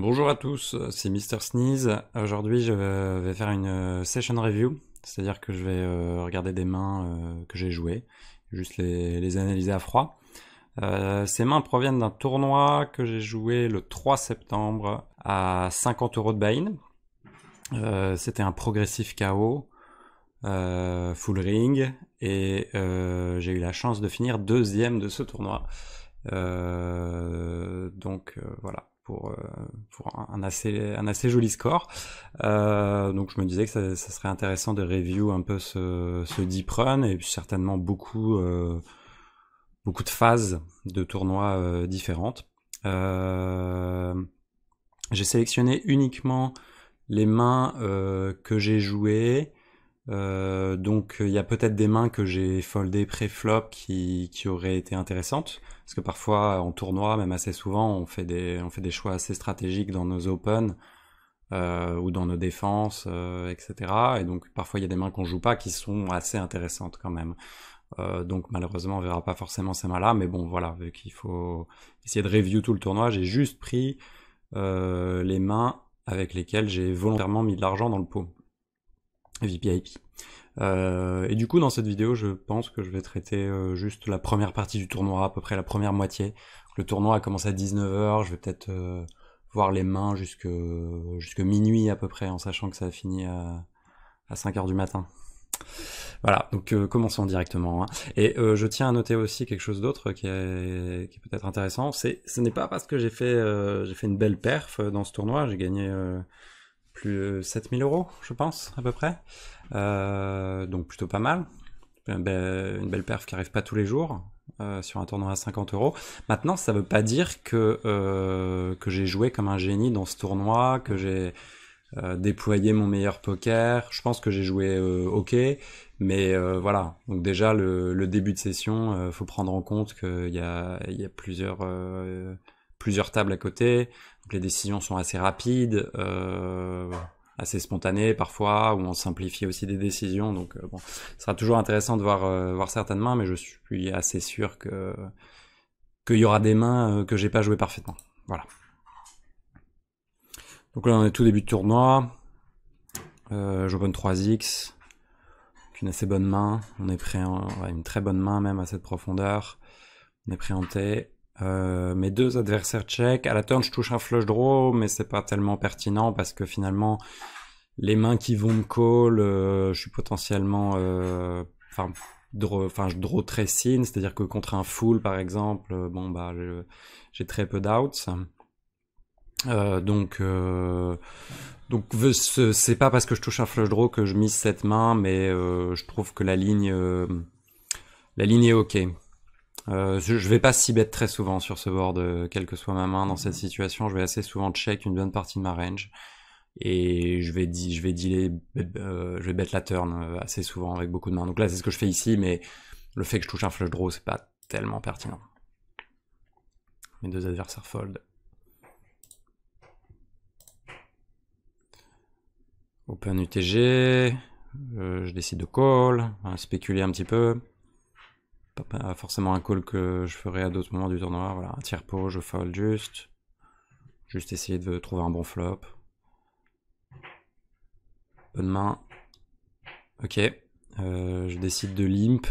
Bonjour à tous, c'est Mister Sneeze. Aujourd'hui, je vais faire une euh, session review, c'est-à-dire que je vais euh, regarder des mains euh, que j'ai jouées, juste les, analyser à froid. ces mains proviennent d'un tournoi que j'ai joué le 3 septembre à 50 euros de Bain, C'était un progressif KO, full ring, et j'ai eu la chance de finir deuxième de ce tournoi. donc voilà, pour, euh, pour un, assez, un assez joli score. Euh, donc je me disais que ça, serait intéressant de review un peu ce, ce deep run et certainement beaucoup, euh, beaucoup de phases de tournois différentes. j'ai sélectionné uniquement les mains que j'ai jouées. donc il y a peut-être des mains que j'ai foldées pré-flop qui, qui auraient été intéressantes. Parce que parfois, en tournoi, même assez souvent, on fait des, choix assez stratégiques dans nos open euh, ou dans nos défenses, euh, etc. Et donc, parfois, il y a des mains qu'on joue pas qui sont assez intéressantes quand même. Euh, donc, malheureusement, on verra pas forcément ces mains-là. Mais bon, voilà, vu qu'il faut essayer de review tout le tournoi, j'ai juste pris les mains avec lesquelles j'ai volontairement mis de l'argent dans le pot. VPIP. Euh, et du coup, dans cette vidéo, je pense que je vais traiter euh, juste la première partie du tournoi, à peu près la première moitié. Le tournoi a commencé à 19h, je vais peut-être euh, voir les mains jusque, jusque minuit à peu près, en sachant que ça a fini à, à 5h du matin. Voilà, donc commençons directement. Hein. Et je tiens à noter aussi quelque chose d'autre qui est, qui peut-être intéressant, c'est ce n'est pas parce que j'ai fait, j'ai fait une belle perf dans ce tournoi, j'ai gagné plus 7000 euros, je pense, à peu près. Euh, donc plutôt pas mal. Une belle, perf qui arrive pas tous les jours euh, sur un tournoi à 50 euros. Maintenant, ça veut pas dire que, euh, que j'ai joué comme un génie dans ce tournoi, que j'ai déployé mon meilleur poker. Je pense que j'ai joué ok, mais voilà. Donc déjà le, début de session, faut prendre en compte qu'il y a, il y a plusieurs plusieurs tables à côté, les décisions sont assez rapides, euh, assez spontanées parfois, où on simplifie aussi des décisions. Donc euh, bon, ce sera toujours intéressant de voir, euh, voir certaines mains, mais je suis assez sûr que qu'il y aura des mains que j'ai pas jouées parfaitement. Voilà. Donc là on est tout début de tournoi. Euh, J'open 3x. Une assez bonne main. On est prêt à une très bonne main même à cette profondeur. On est T. Euh, mes deux adversaires check. à la turn je touche un flush draw, mais c'est pas tellement pertinent parce que finalement les mains qui vont me call, euh, je suis potentiellement, euh, enfin, enfin je draw très thin, c'est-à-dire que contre un full par exemple, bon bah j'ai très peu d'outs. Euh, donc, euh, donc c'est pas parce que je touche un flush draw que je mise cette main, mais je trouve que la ligne, la ligne est ok. Euh, je, ne vais pas si bête très souvent sur ce board, quelle que soit ma main dans cette situation. Je vais assez souvent check une bonne partie de ma range. Et je vais, je vais dealer, euh, je vais bet la turn euh, assez souvent avec beaucoup de mains. Donc là, c'est ce que je fais ici, mais le fait que je touche un flush draw, c'est pas tellement pertinent. Mes deux adversaires fold. Open UTG, je décide de call, hein, spéculer un petit peu pas forcément un call que je ferai à d'autres moments du tournoi. Voilà, un tiers pot, je fold juste. Juste essayer de trouver un bon flop. Bonne main. Ok. Euh, je décide de limp.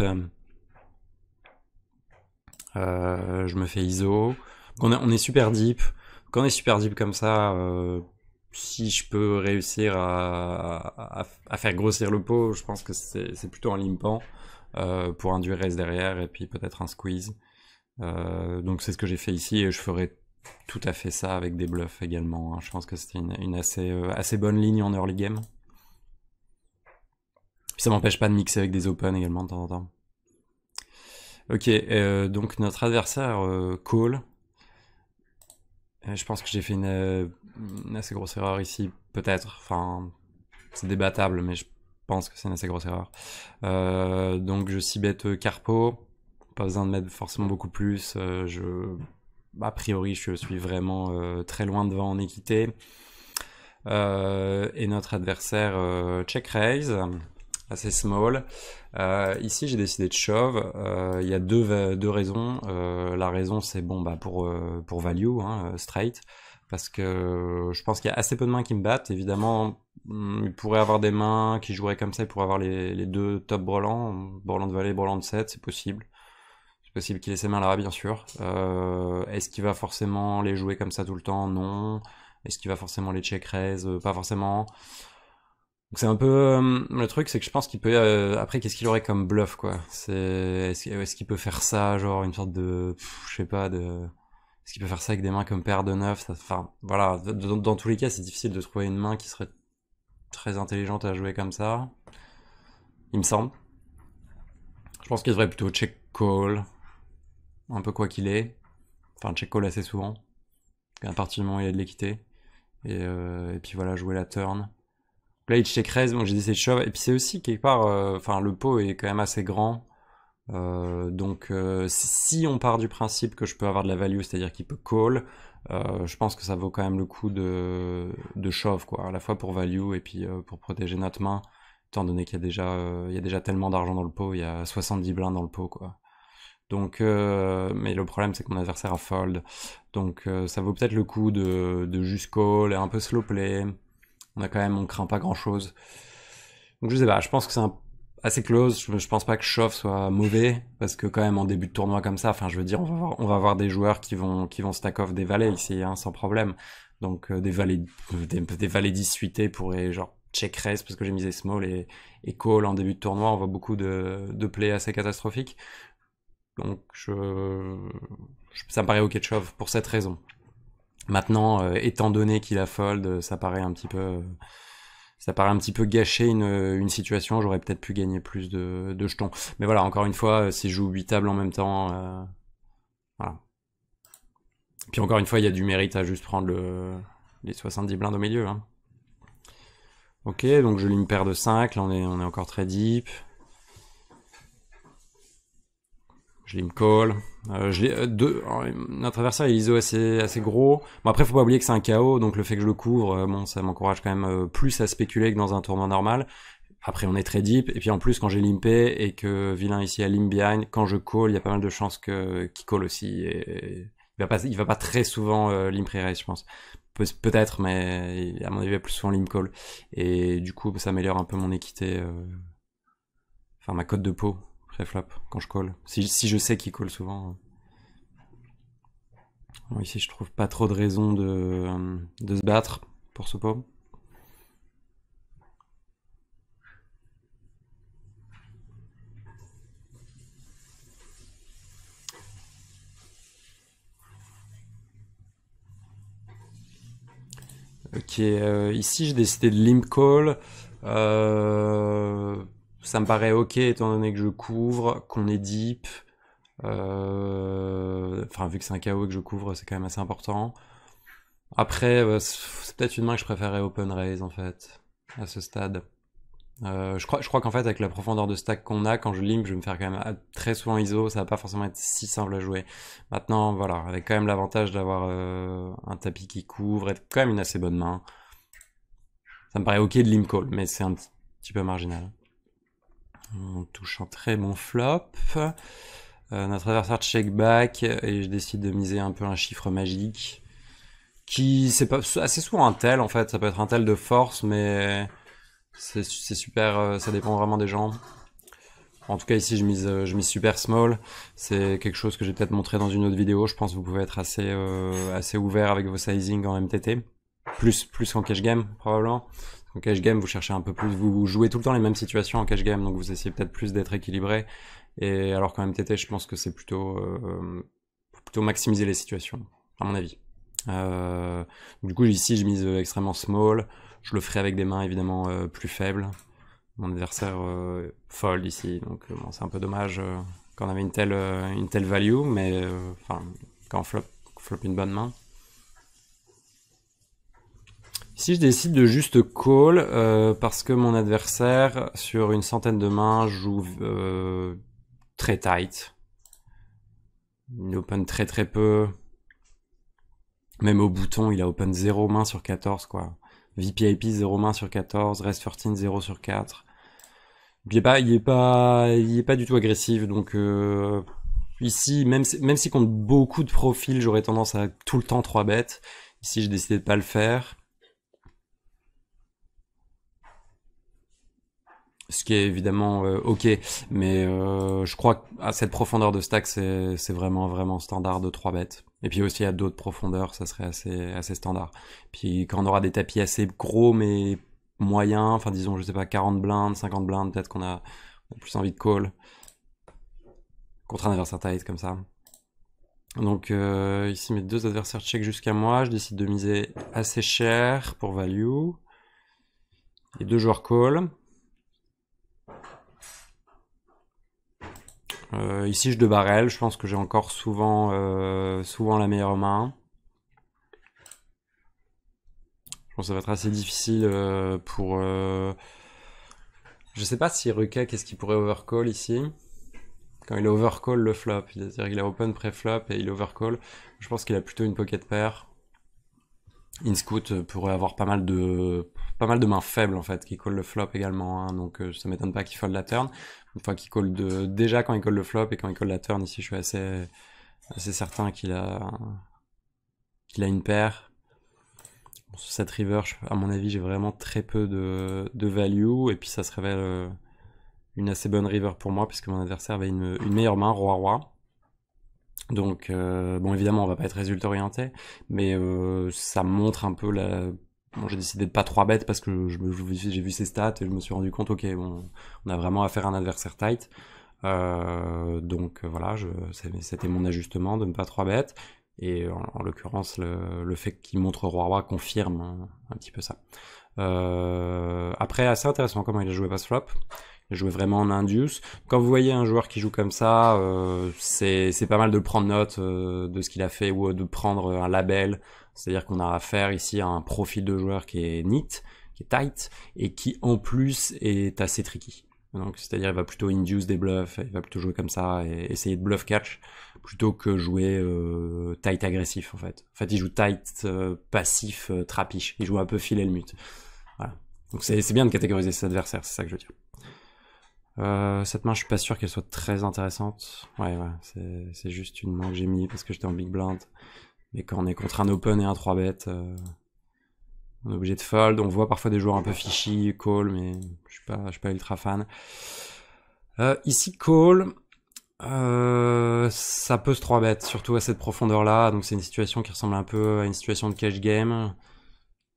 Euh, je me fais ISO. On, est super deep. Quand on est super deep comme ça, euh, si je peux réussir à, à, faire grossir le pot, je pense que c'est plutôt en limpant. Euh, pour un derrière et puis peut-être un squeeze. Euh, donc c'est ce que j'ai fait ici et je ferai tout à fait ça avec des bluffs également. Hein. Je pense que c'était une, euh, assez, bonne ligne en early game. ça m'empêche pas de mixer avec des open également de temps en temps. Ok, donc notre adversaire call. je pense que j'ai fait une, assez grosse erreur ici, peut-être. Enfin, c'est débattable, mais je pense que c'est une assez grosse erreur. Euh, donc je cibète euh, Carpo, pas besoin de mettre forcément beaucoup plus. Euh, je, a priori, je suis vraiment très loin devant en équité. et notre adversaire check raise, assez small. ici, j'ai décidé de shove. Il y a deux, raisons. la raison, c'est bon, bah, pour, pour value, hein, straight parce que euh, je pense qu'il y a assez peu de mains qui me battent. Évidemment, hmm, il pourrait avoir des mains qui joueraient comme ça, pour avoir les, deux top brelants, brelant de valet, brelant de 7, c'est possible. C'est possible qu'il ait ses mains là, bien sûr. Euh, est-ce qu'il va forcément les jouer comme ça tout le temps Non. Est-ce qu'il va forcément les check raise euh, Pas forcément. Donc c'est un peu le truc, c'est que je pense qu'il peut après qu'est-ce qu'il aurait comme bluff quoi. est-ce qu'il peut faire ça genre une sorte de je sais pas de est-ce qu'il peut faire ça avec des mains comme paire de neuf Enfin, voilà. Dans, tous les cas, c'est difficile de trouver une main qui serait très intelligente à jouer comme ça. Il me semble. Je pense qu'il devrait plutôt check call. Un peu quoi qu'il est. Enfin, check call assez souvent. À partir du moment où il y a de l'équité. Et, euh, puis voilà, jouer la turn. Là, il check raise, donc j'ai dit c'est shove. Et puis c'est aussi quelque part, euh, enfin, le pot est quand même assez grand. Euh, donc euh, si on part du principe que je peux avoir de la value, c'est-à-dire qu'il peut call, euh, je pense que ça vaut quand même le coup de, de shove, quoi, à la fois pour value et puis pour protéger notre main, étant donné qu'il y a déjà, y déjà tellement d'argent dans le pot, il y a 70 blinds dans le pot, quoi. Donc, mais le problème c'est que mon adversaire a fold, donc ça vaut peut-être le coup de, de juste call et un peu slow play. On a quand même, on craint pas grand chose. Donc je sais pas, je pense que c'est un assez close. Je, pense pas que shove soit mauvais parce que quand même en début de tournoi comme ça, enfin je veux dire, on va avoir, des joueurs qui vont qui vont stack off des valets ici hein, sans problème. Donc euh, des valets des, des pourraient genre check raise parce que j'ai misé small et, call en début de tournoi. On voit beaucoup de de plays assez catastrophiques. Donc je, ça me paraît ok shove pour cette raison. Maintenant, euh, étant donné qu'il a fold, ça paraît un petit peu ça paraît un petit peu gâcher euh, une, situation. J'aurais peut-être pu gagner plus de, jetons. Mais voilà, encore une fois, si je joue 8 tables en même temps, euh, voilà. Puis encore une fois, il y a du mérite à juste prendre le, les 70 blindes au milieu. Hein. Ok, donc je lui une paire de 5. Là, on est, on est encore très deep. je lime call. Euh, je euh, deux, euh, notre adversaire est ISO assez, assez gros. Bon, après, faut pas oublier que c'est un KO, donc le fait que je le couvre, euh, bon, ça m'encourage quand même plus à spéculer que dans un tournoi normal. Après, on est très deep. Et puis en plus, quand j'ai limpé et que vilain ici a limp behind, quand je call, il y a pas mal de chances qu'il qui call aussi. Et, il, va pas, il va pas très souvent limp je pense. Peut-être, mais à mon avis, il va plus souvent limp call. Et du coup, ça améliore un peu mon équité. Enfin, ma cote de peau flap quand je colle. Si, je sais qu'il colle souvent. ici, euh. je trouve pas trop de raison euh, de, se battre pour ce pot. Ok, euh, ici j'ai décidé de limp call ça me paraît ok étant donné que je couvre, qu'on est deep. Euh, enfin, vu que c'est un KO et que je couvre, c'est quand même assez important. Après, euh, c'est peut-être une main que je préférais open raise en fait, à ce stade. Euh, je crois, je crois qu'en fait, avec la profondeur de stack qu'on a, quand je limp, je vais me faire quand même ah, très souvent ISO, ça va pas forcément être si simple à jouer. Maintenant, voilà, avec quand même l'avantage d'avoir un tapis qui couvre être quand même une assez bonne main. Ça me paraît ok de limp call, mais c'est un petit peu marginal. On touche un très bon flop. Euh, notre adversaire check back et je décide de miser un peu un chiffre magique qui c'est pas assez souvent un tel en fait. Ça peut être un tel de force, mais c'est super. Euh, ça dépend vraiment des gens. En tout cas, ici, je mise, euh, je super small. C'est quelque chose que j'ai peut-être montré dans une autre vidéo. Je pense que vous pouvez être assez, assez ouvert avec vos sizing en MTT. Plus, plus qu'en cash game, probablement. En cash game, vous cherchez un peu plus, vous jouez tout le temps les mêmes situations en cash game, donc vous essayez peut-être plus d'être équilibré. Et alors qu'en MTT, je pense que c'est plutôt euh, plutôt maximiser les situations, à mon avis. Euh, du coup, ici, je mise euh, extrêmement small. Je le ferai avec des mains évidemment plus faibles. Mon adversaire fold ici, donc c'est un peu dommage qu'on avait une telle une telle value, mais quand on flop, flop une bonne main. Ici, je décide de juste call euh, parce que mon adversaire, sur une centaine de mains, joue euh, très tight. Il open très très peu. Même au bouton, il a open 0 main sur 14, quoi. VPIP 0 main sur 14, Rest 13 0 sur 4. Il est pas, il est pas, il pas du tout agressif, donc euh, ici, même, même si compte beaucoup de profils, j'aurais tendance à tout le temps 3 bêtes. Ici, j'ai décidé de pas le faire. ce qui est évidemment euh, ok, mais euh, je crois qu'à cette profondeur de stack, c'est vraiment vraiment standard de 3 bêtes. Et puis aussi à d'autres profondeurs, ça serait assez, assez standard. Puis quand on aura des tapis assez gros mais moyens, enfin disons, je sais pas, 40 blindes, 50 blindes, peut-être qu'on a, plus envie de call contre un adversaire tight comme ça. Donc euh, ici mes deux adversaires check jusqu'à moi, je décide de miser assez cher pour value. Et deux joueurs call. Euh, ici, je de barrel. Je pense que j'ai encore souvent, euh, souvent la meilleure main. Je pense que ça va être assez difficile euh, pour... Je sais pas si Ruka, qu'est-ce qu'il pourrait overcall ici Quand il overcall le flop, c'est-à-dire qu'il a open pré-flop et il overcall, je pense qu'il a plutôt une pocket pair. scoot pourrait avoir pas mal de pas mal de mains faibles en fait qui collent le flop également, hein, donc je euh, ça m'étonne pas qu'il fold la turn. Enfin, qu'il colle de... déjà quand il colle le flop et quand il colle la turn, ici je suis assez, assez certain qu'il a, qu'il a une paire. sur cette river, à mon avis, j'ai vraiment très peu de... de, value et puis ça se révèle euh, une assez bonne river pour moi puisque mon adversaire avait une, meilleure main, roi-roi. Donc, euh, bon, évidemment, on va pas être résultat orienté, mais ça montre un peu la j'ai décidé de pas 3 bêtes parce que j'ai vu ses stats et je me suis rendu compte, ok, on a vraiment affaire à un adversaire tight. Euh, donc euh, voilà, c'était mon ajustement de ne pas trop bêtes. Et en, l'occurrence, le, fait qu'il montre roi-roi confirme un, petit peu ça. Euh, après, assez intéressant comment il a joué pass flop. Il a joué vraiment en indus. Quand vous voyez un joueur qui joue comme ça, c'est pas mal de prendre note de ce qu'il a fait ou de prendre un label c'est-à-dire qu'on a affaire ici à un profil de joueur qui est neat, qui est tight, et qui en plus est assez tricky. Donc, c'est-à-dire, qu'il va plutôt induce des bluffs, il va plutôt jouer comme ça et essayer de bluff catch plutôt que jouer euh, tight agressif en fait. En fait, il joue tight euh, passif euh, trapiche, il joue un peu filet le mute. Donc, c'est bien de catégoriser ses adversaires, c'est ça que je veux dire. cette main, je suis pas sûr qu'elle soit très intéressante. Ouais, c'est juste une main que j'ai mis parce que j'étais en big blind. Mais quand on est contre un open et un 3 bet, euh, on est obligé de fold. On voit parfois des joueurs un peu fishy, call, mais je suis suis pas ultra fan. Euh, ici, call, euh, ça peut se 3 bet, surtout à cette profondeur-là. Donc c'est une situation qui ressemble un peu à une situation de cash game.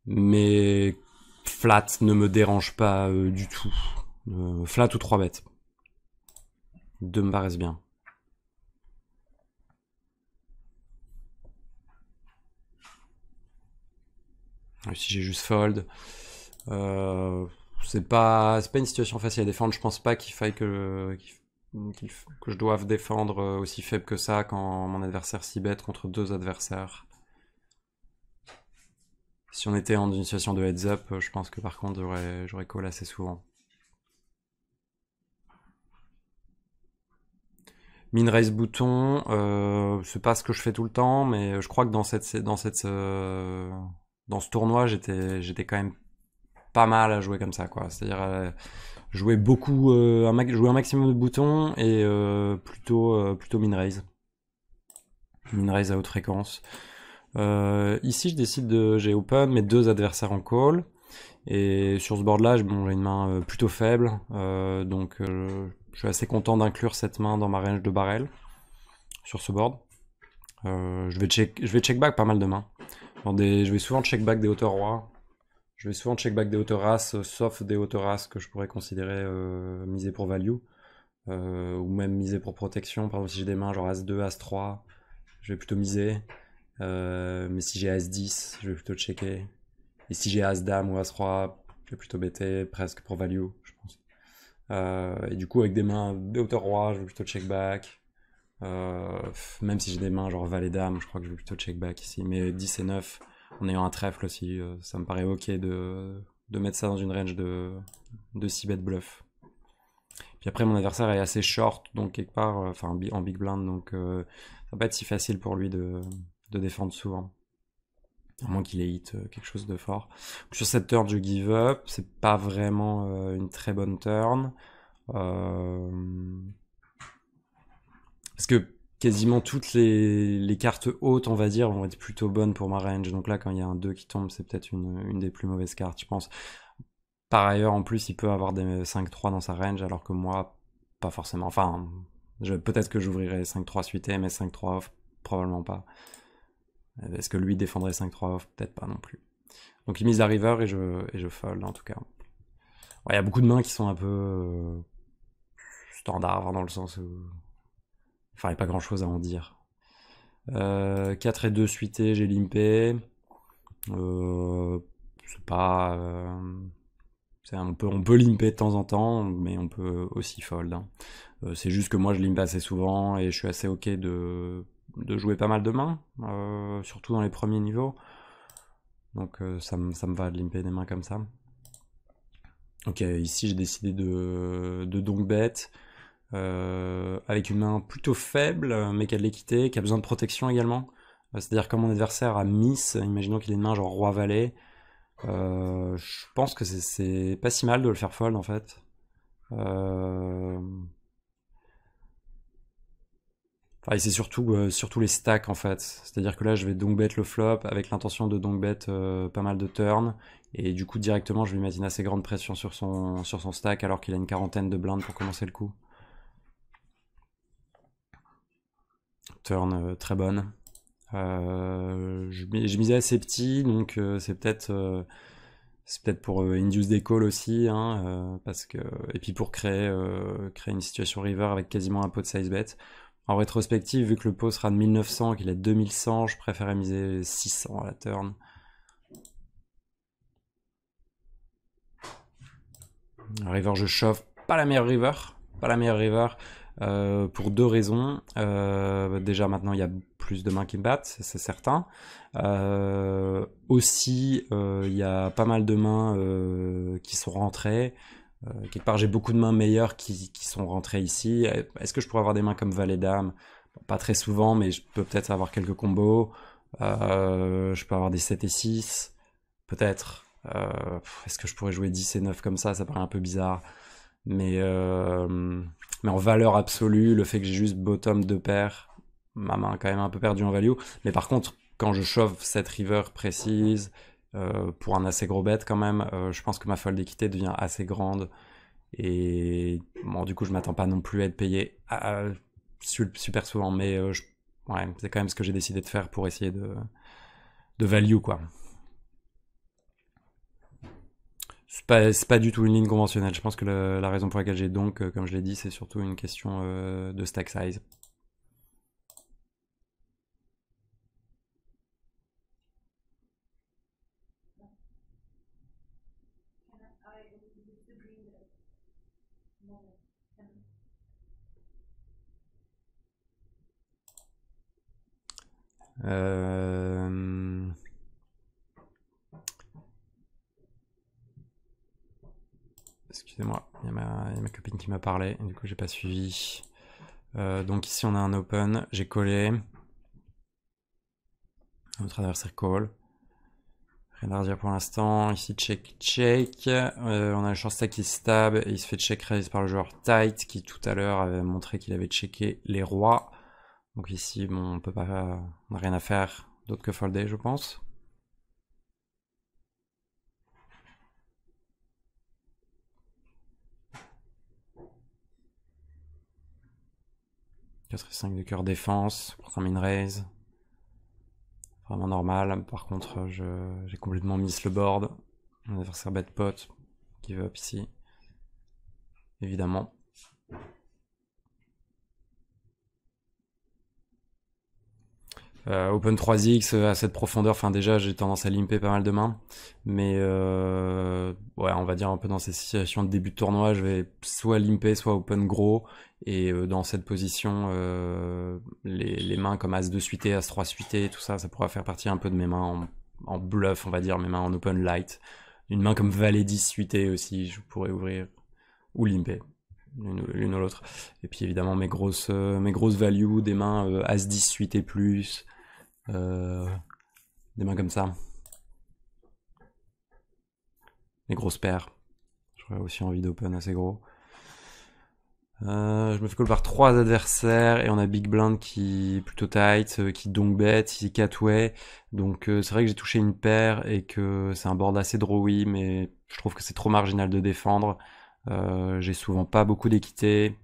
Mais flat ne me dérange pas du tout. flat ou 3 bet. Deux me paraissent bien. Euh, si j'ai juste fold. Euh, c'est pas, pas une situation facile à défendre. Je pense pas qu'il faille que, que je doive défendre euh, aussi faible que ça quand mon adversaire s'y bête contre deux adversaires. Si on était en une situation de heads up, je pense que par contre j'aurais call assez souvent. Min-raise bouton, c'est pas ce que je fais tout le temps, mais je crois que dans cette, dans cette, dans ce tournoi, j'étais, j'étais quand même pas mal à jouer comme ça, quoi. C'est-à-dire euh, jouer beaucoup, euh, un, jouer un maximum de boutons et euh, plutôt, plutôt min-raise. min à haute fréquence. ici, je décide de, j'ai open mes deux adversaires en call. Et sur ce board-là, j'ai une main plutôt faible, donc je suis assez content d'inclure cette main dans ma range de barrel sur ce board. je, vais check, je vais check back pas mal de mains. Je vais souvent check back des hauteurs rois. Je vais souvent check back des hauteurs races, euh, sauf des hauteurs races que je pourrais considérer euh, misées pour value. Euh, ou même misées pour protection. Par exemple, si j'ai des mains genre As2, As3, je vais plutôt miser. Euh, mais si j'ai As10, je vais plutôt checker. Et si j'ai As-Dame ou as 3 je vais plutôt bêter presque pour value, je pense. et du coup, avec des mains des hauteurs rois, je vais plutôt check back. Euh, même si j'ai des mains genre valet dame, je crois que je vais plutôt check back ici. Mais 10 et 9, en ayant un trèfle aussi, euh, ça me paraît ok de, mettre ça dans une range de, de 6 bet bluff. Puis après, mon adversaire est assez short, donc quelque part, euh, enfin en big blind, donc ça va pas être si facile pour lui de, de défendre souvent. À moins qu'il ait hit quelque chose de fort. sur cette turn, je give up. C'est pas vraiment une très bonne turn. Euh parce que quasiment toutes les, cartes hautes, on va dire, vont être plutôt bonnes pour ma range. Donc là, quand il y a un 2 qui tombe, c'est peut-être une, des plus mauvaises cartes, je pense. Par ailleurs, en plus, il peut avoir des 5-3 dans sa range, alors que moi, pas forcément. Enfin, peut-être que j'ouvrirai 5-3 suité, mais 5-3 off, probablement pas. Est-ce que lui défendrait 5-3 off Peut-être pas non plus. Donc il mise la river et je, et fold, en tout cas. Il y a beaucoup de mains qui sont un peu euh, standard, hein, dans le sens où a pas grand chose à en dire. 4 euh, et 2 suité, j'ai limpé. Euh, c'est euh, on, peut, limper de temps en temps, mais on peut aussi fold. Hein. c'est juste que moi je limpe assez souvent et je suis assez ok de, jouer pas mal de mains, surtout dans les premiers niveaux. Donc ça, me, va de limper des mains comme ça. Ok, ici j'ai décidé de, de bet. Euh, avec une main plutôt faible, mais qui a de l'équité, qui a besoin de protection également. Euh, c'est-à-dire quand mon adversaire a miss, imaginons qu'il ait une main genre roi-valet, euh, je pense que c'est pas si mal de le faire fold en fait. Enfin, c'est surtout, surtout les stacks en fait. C'est-à-dire que là je vais donc bet le flop avec l'intention de donc bet pas mal de turns. Et du coup directement je vais mettre une assez grande pression sur son, sur son stack alors qu'il a une quarantaine de blindes pour commencer le coup. Turn euh, très bonne. Euh, je, je, misais assez petit, donc euh, c'est peut-être c'est peut-être pour induce des calls aussi, hein, parce que et puis pour créer créer une situation river avec quasiment un pot de size bet. En rétrospective, vu que le pot sera de 1900 qu'il est de 2100, je préférais miser 600 à la turn. River, je chauffe, pas la meilleure river, pas la meilleure river. Euh, pour deux raisons. Euh, déjà maintenant il y a plus de mains qui me battent, c'est certain. Euh, aussi il y a pas mal de mains qui sont rentrées. quelque part j'ai beaucoup de mains meilleures qui, sont rentrées ici. Est-ce que je pourrais avoir des mains comme Valet Dame Pas très souvent, mais je peux peut-être avoir quelques combos. je peux avoir des 7 et 6, peut-être. Est-ce que je pourrais jouer 10 et 9 comme ça Ça paraît un peu bizarre. Mais mais en valeur absolue, le fait que j'ai juste bottom de paires, ma main quand même un peu perdu en value. Mais par contre, quand je chauffe cette river précise, euh, pour un assez gros bet quand même, euh, je pense que ma folle d'équité devient assez grande. Et bon, du coup, je m'attends pas non plus à être payé super souvent, mais euh, c'est quand même ce que j'ai décidé de faire pour essayer de value, quoi. C'est pas, pas du tout une ligne conventionnelle. Je pense que la raison pour laquelle j'ai donc, euh, comme je l'ai dit, c'est surtout une question euh, de stack size. Euh, moi il y, a ma copine qui m'a parlé, du coup j'ai pas suivi. Euh, donc ici on a un open, j'ai collé. Notre adversaire call. Rien à redire pour l'instant. Ici check, check. Euh, on a le chance stack qui stab et il se fait check raise par le joueur tight qui tout à l'heure avait montré qu'il avait checké les rois. Donc ici, bon, on peut pas, on n'a rien à faire d'autre que folder, je pense. 4 et 5 de cœur défense, un min raise. Vraiment normal. Par contre, j'ai complètement mis le board. Mon adversaire bête pote, qui veut up ici. Évidemment. Euh, open 3X euh, à cette profondeur, enfin déjà j'ai tendance à limper pas mal de mains, mais euh, ouais, on va dire un peu dans ces situations de début de tournoi, je vais soit limper, soit open gros, et dans cette position, les, mains comme As 2 suité, As 3 suité, tout ça, ça pourra faire partie un peu de mes mains en, bluff, on va dire, mes mains en open light. Une main comme Valet 10 suité aussi, je pourrais ouvrir ou limper l'une ou l'autre. Et puis évidemment mes grosses, mes grosses values, des mains As 10 suite et plus, euh, des mains comme ça. Les grosses paires. J'aurais aussi envie d'open assez gros. Euh, je me fais call par trois adversaires et on a Big Blind qui est plutôt tight, euh, qui donc bet, il catway. Donc c'est vrai que j'ai touché une paire et que c'est un board assez drawy, mais je trouve que c'est trop marginal de défendre. j'ai souvent pas beaucoup d'équité,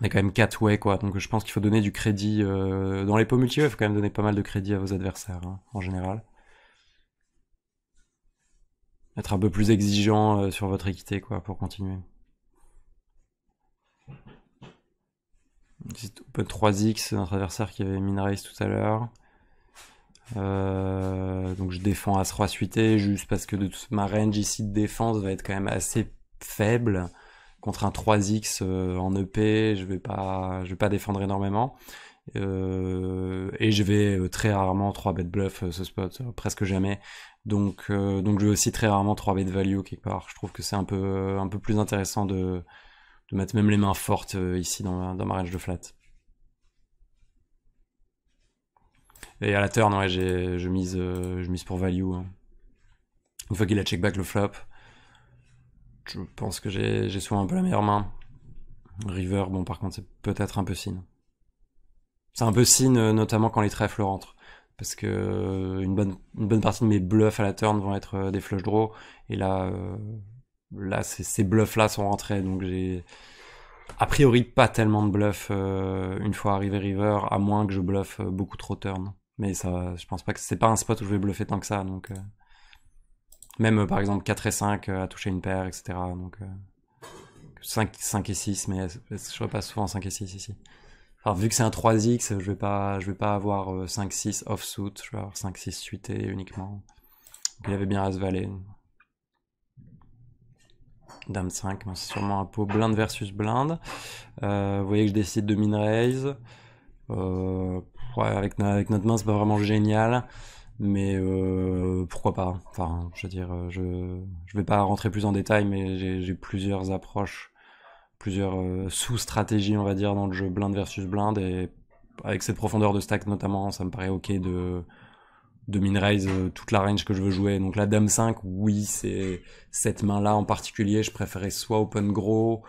on est quand même 4 way quoi, donc je pense qu'il faut donner du crédit euh, dans les pots multi il faut quand même donner pas mal de crédit à vos adversaires hein, en général. Être un peu plus exigeant euh, sur votre équité quoi pour continuer. C'est 3x, notre adversaire qui avait min tout à l'heure. Euh, donc je défends as 3 suité juste parce que de toute ma range ici de défense va être quand même assez faible contre un 3X euh, en EP, je vais pas, je vais pas défendre énormément. Euh, et je vais euh, très rarement 3 bet bluff ce spot, presque jamais. Donc, donc je vais aussi très rarement 3 bet value quelque part. Je trouve que c'est un peu, un peu plus intéressant de, mettre même les mains fortes ici dans, dans ma range de flat. Et à la turn, ouais, je mise, mise pour value. Hein. Une fois qu'il a check back le flop, je pense que j'ai souvent un peu la meilleure main. River, bon, par contre, c'est peut-être un peu signe. C'est un peu signe, euh, notamment quand les trèfles rentrent. Parce que euh, une bonne, partie de mes bluffs à la turn vont être euh, des flush draws. Et là, là ces bluffs-là sont rentrés. Donc j'ai a priori pas tellement de bluffs une fois arrivé River, à moins que je bluffe beaucoup trop turn. Mais ça, je pense pas que c'est pas un spot où je vais bluffer tant que ça. Donc. Même euh, par exemple 4 et 5 euh, à toucher une paire, etc. Donc, 5, euh, 5 et 6, mais je vois pas souvent 5 et 6 ici. Alors, vu que c'est un 3x, je vais pas, vais pas avoir 5, 6 offsuit, je vais avoir 5, 6 suité uniquement. il avait bien se Valet. Dame 5, c'est sûrement un pot blinde versus blind. vous voyez que je décide de min raise. avec, avec, notre main, c'est pas vraiment génial mais euh, pourquoi pas Enfin, je veux dire, euh, je je vais pas rentrer plus en détail, mais j'ai plusieurs approches, plusieurs euh, sous-stratégies, on va dire, dans le jeu blind versus blind, et avec cette profondeur de stack notamment, ça me paraît ok de de min-raise toute la range que je veux jouer. Donc la dame 5, oui, c'est cette main-là en particulier, je préférais soit open gros,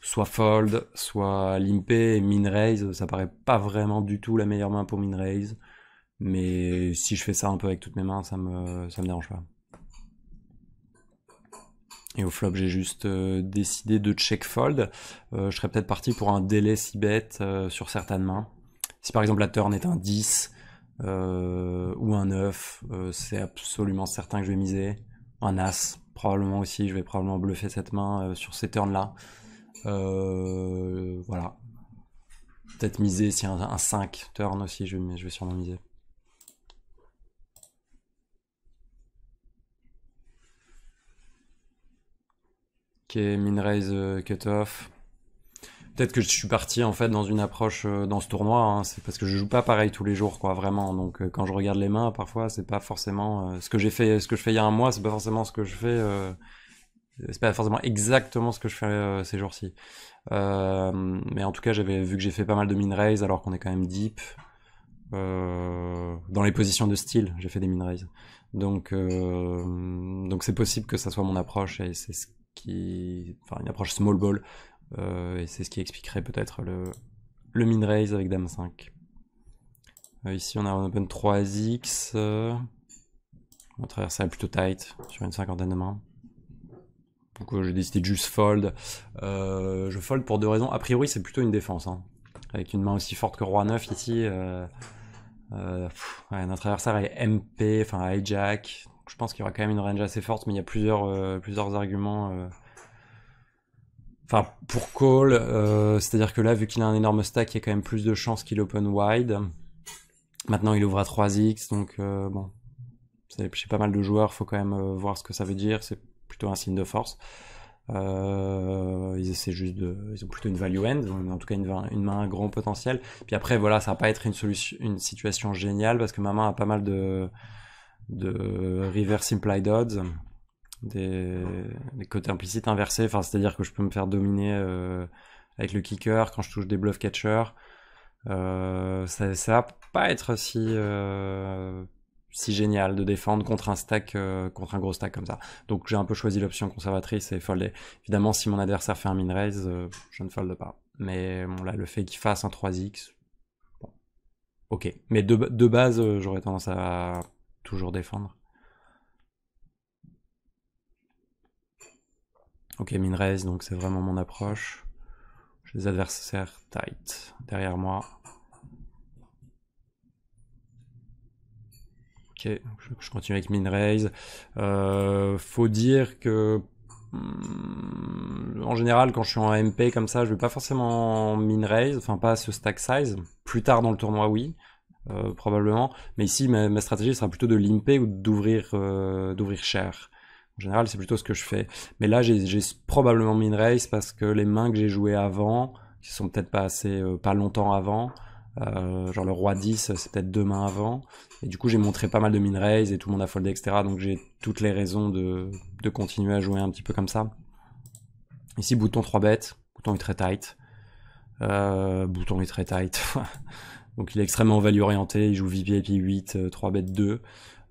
soit fold, soit limpé, et min-raise, ça paraît pas vraiment du tout la meilleure main pour min mais si je fais ça un peu avec toutes mes mains, ça me, ça me dérange pas. Et au flop, j'ai juste euh, décidé de check fold. Euh, je serais peut-être parti pour un délai si bête euh, sur certaines mains. Si par exemple la turn est un 10 ou un 9, c'est absolument certain que je vais miser. Un as, probablement aussi. Je vais probablement bluffer cette main sur ces turns-là. voilà. Peut-être miser si un, 5 turn aussi, je je vais sûrement miser. minerais min-raise euh, cutoff. Peut-être que je suis parti en fait dans une approche euh, dans ce tournoi, hein. c'est parce que je joue pas pareil tous les jours, quoi, vraiment. Donc euh, quand je regarde les mains, parfois c'est pas forcément ce que j'ai fait, ce que je fais il y a un mois, c'est pas forcément ce que je fais c'est pas forcément exactement ce que je fais ces jours-ci. mais en tout cas, j'avais vu que j'ai fait pas mal de min-raise alors qu'on est quand même deep. dans les positions de style, j'ai fait des min-raise. Donc donc c'est possible que ça soit mon approche et c'est ce qui, enfin, une approche small ball, euh, et c'est ce qui expliquerait peut-être le, le min-raise avec Dame 5. Euh, ici, on a un open 3x. Euh, on plutôt tight, sur une cinquantaine de mains. Donc euh, j'ai décidé de juste fold. je fold pour deux raisons. A priori, c'est plutôt une défense. Hein. Avec une main aussi forte que Roi 9 ici, notre adversaire est MP, enfin hijack, je pense qu'il y aura quand même une range assez forte, mais il y a plusieurs, euh, plusieurs arguments. Euh. Enfin, pour call. Euh, c'est-à-dire que là, vu qu'il a un énorme stack, il y a quand même plus de chances qu'il open wide. Maintenant, il ouvre à 3x, donc bon. Chez pas mal de joueurs, il faut quand même voir ce que ça veut dire. C'est plutôt un signe de force. ils essaient juste ont plutôt une value end, en tout cas une, main à grand potentiel. Puis après, voilà, ça va pas être une solution, une situation géniale parce que ma main a pas mal de, de reverse implied odds, des, côtés implicites inversés, enfin, c'est-à-dire que je peux me faire dominer euh, avec le kicker quand je touche des bluff catchers. Euh, ça, ça va pas être si, euh, si génial de défendre contre un stack, contre un gros stack comme ça. Donc j'ai un peu choisi l'option conservatrice et folder. Évidemment, si mon adversaire fait un min raise, je ne folde pas. Mais bon, là, le fait qu'il fasse un 3x, bon, ok. Mais de, de base, j'aurais tendance à toujours défendre. Ok, min-raise, donc c'est vraiment mon approche. J'ai des adversaires tight derrière moi. Ok, je continue avec min-raise. Euh, faut dire que hmm, en général, quand je suis en MP comme ça, je ne vais pas forcément min raise, enfin pas ce stack size. Plus tard dans le tournoi, oui. Euh, probablement. Mais ici, ma, stratégie sera plutôt de limper ou d'ouvrir euh, d'ouvrir cher. En général, c'est plutôt ce que je fais. Mais là, j'ai probablement min-raise parce que les mains que j'ai joué avant, qui sont peut-être pas assez, euh, pas longtemps avant, genre le roi 10, c'est peut-être deux mains avant. Et du coup, j'ai montré pas mal de min raise et tout le monde a foldé, etc. Donc j'ai toutes les raisons de, de, continuer à jouer un petit peu comme ça. Ici, bouton 3 bêtes. Bouton est très tight. bouton est très tight. Donc il est extrêmement value orienté, il joue VPIP 8, 3 bet 2.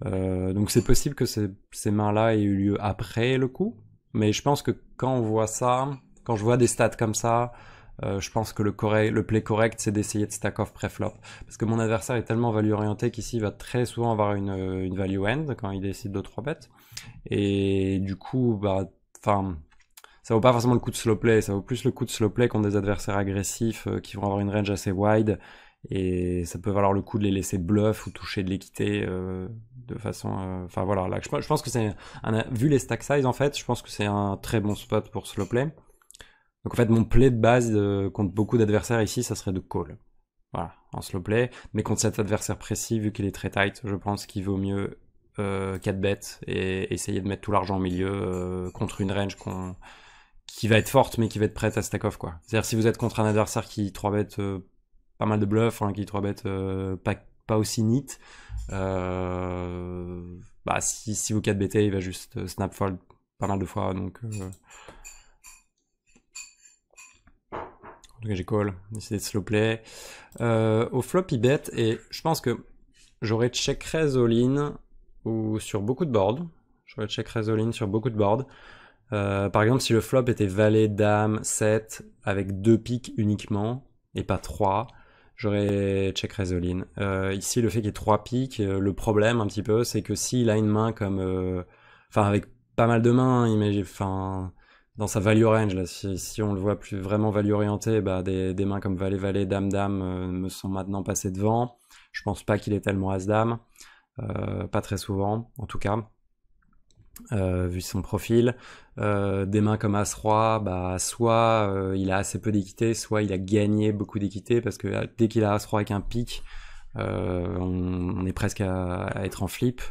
donc c'est possible que ces, mains-là aient eu lieu après le coup. Mais je pense que quand on voit ça, quand je vois des stats comme ça, euh, je pense que le, play correct, c'est d'essayer de stack off pré-flop. Parce que mon adversaire est tellement value orienté qu'ici, il va très souvent avoir une, euh, value end quand il décide de 3 bêtes. Et du coup, bah, enfin, ça vaut pas forcément le coup de slow play, ça vaut plus le coup de slow play contre des adversaires agressifs euh, qui vont avoir une range assez wide et ça peut valoir le coup de les laisser bluff ou toucher de l'équité euh, de façon euh, enfin voilà là, je, pense que c'est vu les stack size en fait je pense que c'est un très bon spot pour slow play donc en fait mon play de base euh, contre beaucoup d'adversaires ici ça serait de call voilà en slow play mais contre cet adversaire précis vu qu'il est très tight je pense qu'il vaut mieux 4 bêtes et essayer de mettre tout l'argent au milieu contre une range qui va être forte mais qui va être prête à stack off quoi c'est à dire si vous êtes contre un adversaire qui 3 bets pas mal de bluffs, hein, qui 3 bêtes euh, pas, pas aussi neat. Euh, bah, si, si vous 4 bêtes, il va juste euh, snap fold pas mal de fois. Donc, En tout cas, j'ai call, décidé de slow play. au flop, il bet, et je pense que j'aurais check raise all-in ou sur beaucoup de boards. J'aurais check raise all-in sur beaucoup de boards. par exemple, si le flop était valet, dame, 7, avec deux piques uniquement, et pas 3, J'aurais check Resoline. Euh, ici, le fait qu'il y ait trois piques, euh, le problème un petit peu, c'est que s'il a une main comme. Euh, enfin, avec pas mal de mains, hein, imagine. dans sa value range, si, on le voit plus vraiment value orienté, bah, des, mains comme Valet, Valet, Dame, Dame me sont maintenant passées devant. Je pense pas qu'il est tellement As-Dame. pas très souvent, en tout cas. Euh, vu son profil. Euh, des mains comme As-Roi, bah, soit euh, il a assez peu d'équité, soit il a gagné beaucoup d'équité, parce que dès qu'il a As-Roi avec un pic, on, est presque à, être en flip.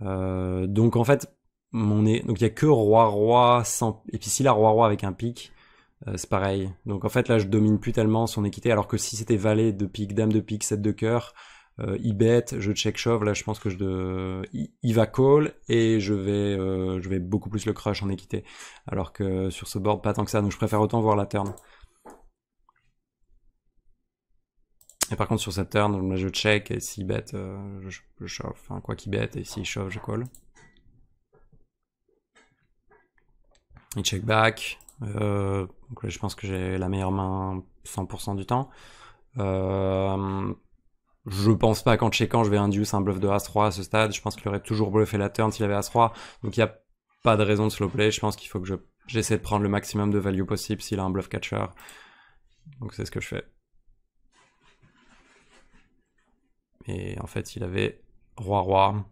donc en fait, on est, donc il y a que Roi-Roi sans, et puis s'il a Roi-Roi avec un pic, c'est pareil. Donc en fait là, je domine plus tellement son équité, alors que si c'était Valet de pic, Dame de pic, 7 de cœur, euh, Il bet, je check shove, là je pense que je de va call et je vais euh, je vais beaucoup plus le crush en équité alors que sur ce board pas tant que ça donc je préfère autant voir la turn. Et par contre, sur cette turn, je check, et s'il bet, euh, je, chauffe shove. Enfin, quoi qu'il bête et s'il shove, je call. Il check back. donc là, je pense que j'ai la meilleure main 100% du temps. Je pense pas qu'en checkant, je vais induce un bluff de As-3 à ce stade. Je pense qu'il aurait toujours bluffé la turn s'il avait As-3. Donc il n'y a pas de raison de slow play. Je pense qu'il faut que j'essaie de prendre le maximum de value possible s'il a un bluff catcher. Donc c'est ce que je fais. Et en fait, il avait Roi-Roi.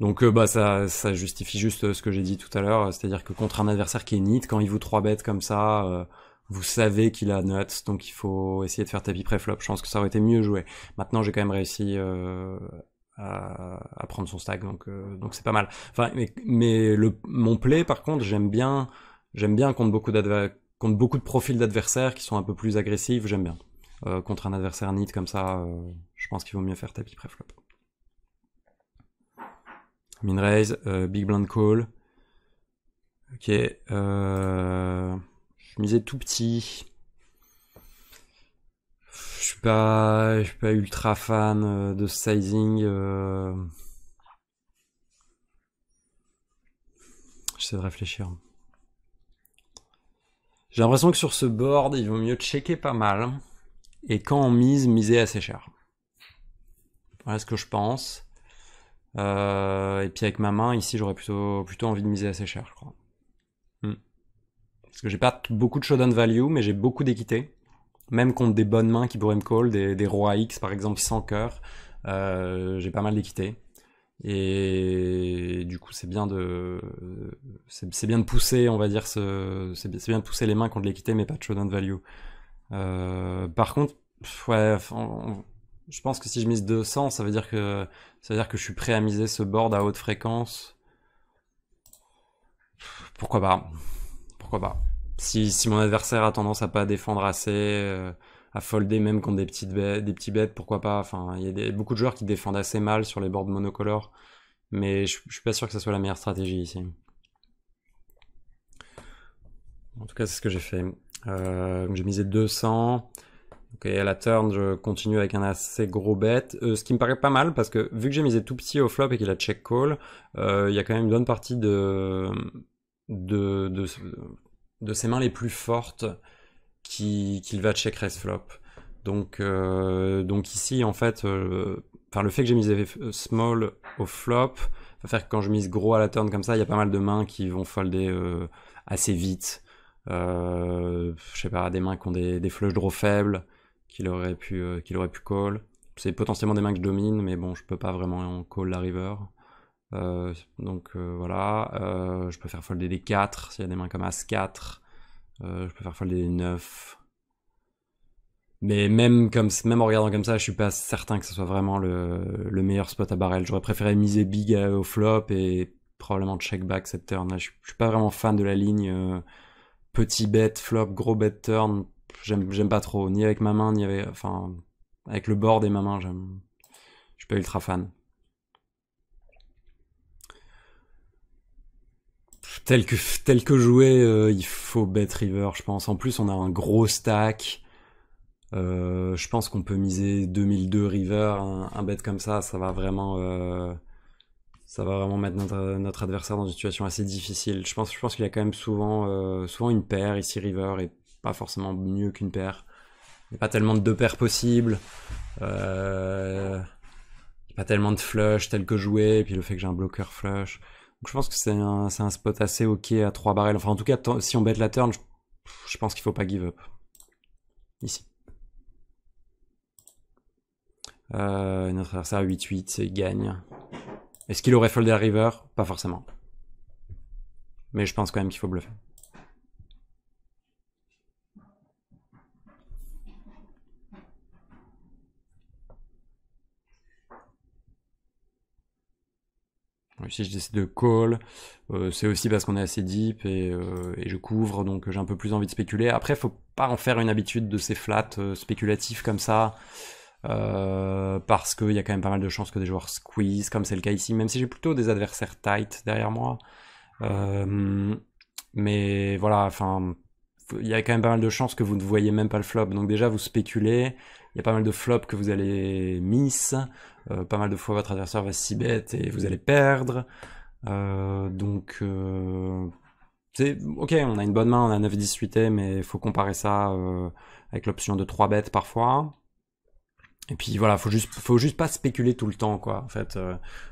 Donc euh, bah ça, ça, justifie juste euh, ce que j'ai dit tout à l'heure, c'est-à-dire que contre un adversaire qui est nid, quand il vous 3 bêtes comme ça, euh, vous savez qu'il a nuts, donc il faut essayer de faire tapis pré Je pense que ça aurait été mieux joué. Maintenant, j'ai quand même réussi euh, à, prendre son stack, donc euh, donc c'est pas mal. Enfin, mais, mon play, par contre, j'aime bien, j'aime bien contre beaucoup contre beaucoup de profils d'adversaires qui sont un peu plus agressifs, j'aime bien. Euh, contre un adversaire nid comme ça, je pense qu'il vaut mieux faire tapis pré-flop. big blind call. Ok. Euh... Miser tout petit. Je suis pas, je suis pas ultra fan euh, de sizing. Euh. J'essaie de réfléchir. J'ai l'impression que sur ce board, il vaut mieux checker pas mal. Hein. Et quand on mise, miser assez cher. Voilà ce que je pense. Euh, et puis avec ma main, ici, j'aurais plutôt, plutôt envie de miser assez cher, je crois. Parce que j'ai pas beaucoup de showdown value, mais j'ai beaucoup d'équité. Même contre des bonnes mains qui pourraient me call, des, des rois X par exemple sans cœur, euh, j'ai pas mal d'équité. Et du coup, c'est bien de, c'est bien de pousser, on va dire, c'est bien de pousser les mains contre l'équité, mais pas de showdown value. Euh, par contre, je pense que si je mise 200, ça veut dire que, ça veut dire que je suis prêt à miser ce board à haute fréquence. Pourquoi pas pourquoi pas. Si, mon adversaire a tendance à pas défendre assez, euh, à folder même contre des, petites bêtes, petits bêtes, pourquoi pas. Enfin, il y a beaucoup de joueurs qui défendent assez mal sur les boards monocolores, mais je, suis pas sûr que ce soit la meilleure stratégie ici. En tout cas, c'est ce que j'ai fait. Euh, j'ai misé 200. à la turn, je continue avec un assez gros bet. Euh, ce qui me paraît pas mal parce que vu que j'ai misé tout petit au flop et qu'il a check call, il y a quand même une bonne partie de, de, de, ses mains les plus fortes qu'il va check raise flop. Euh, donc, ici, en fait, euh, le fait que j'ai mis euh, small au flop, va faire que quand je mise gros à la turn comme ça, il y a pas mal de mains qui vont folder assez vite. je sais pas, des mains qui ont des, des flush draw faibles, qu'il aurait, pu, pu call. C'est potentiellement des mains que je domine, mais bon, je peux pas vraiment call la river. Euh, donc euh, voilà, euh, je préfère folder les 4 s'il y a des mains comme As-4. Euh, je préfère folder des 9. Mais même, comme, même en regardant comme ça, je suis pas certain que ce soit vraiment le, meilleur spot à barrel. J'aurais préféré miser big au flop et probablement check back cette turn. je, suis pas vraiment fan de la ligne petit bet, flop, gros bet turn. J'aime pas trop, ni avec ma main, ni avec, enfin, avec le board et ma main. Je suis pas ultra fan. tel que tel que joué, euh, il faut bet river, je pense. En plus, on a un gros stack. Euh, je pense qu'on peut miser 2002 river, un, bet comme ça, ça va vraiment, euh, ça va vraiment mettre notre, adversaire dans une situation assez difficile. Je pense, je pense qu'il a quand même souvent, souvent une paire ici river et pas forcément mieux qu'une paire. Il n'y a pas tellement de deux paires possibles. il n'y a pas tellement de flush tel que joué, et puis le fait que j'ai un bloqueur flush je pense que c'est un, spot assez ok à 3 barrels. Enfin, en tout cas, si on bête la turn, je, pense qu'il faut pas give up. Ici. Euh, notre adversaire 8-8, il gagne. Est-ce qu'il aurait foldé la river Pas forcément. Mais je pense quand même qu'il faut bluffer. Ici, je décide de call. Euh, c'est aussi parce qu'on est assez deep euh, et, je couvre, donc j'ai un peu plus envie de spéculer. Après, faut pas en faire une habitude de ces flats euh, spéculatifs comme ça, parce qu'il y a quand même pas mal de chances que des joueurs squeeze, comme c'est le cas ici, même si j'ai plutôt des adversaires tight derrière moi. mais voilà, enfin, il y a quand même pas mal de chances que vous ne voyez même pas le flop. Donc déjà, vous spéculez. Il y a pas mal de flops que vous allez miss. Euh, pas mal de fois votre adversaire va s'y bête et vous allez perdre. Euh, donc, euh, c'est ok, on a une bonne main, on a 9-10 suité, mais il faut comparer ça avec l'option de 3 bêtes parfois. Et puis voilà, faut juste, faut juste pas spéculer tout le temps, quoi, en fait.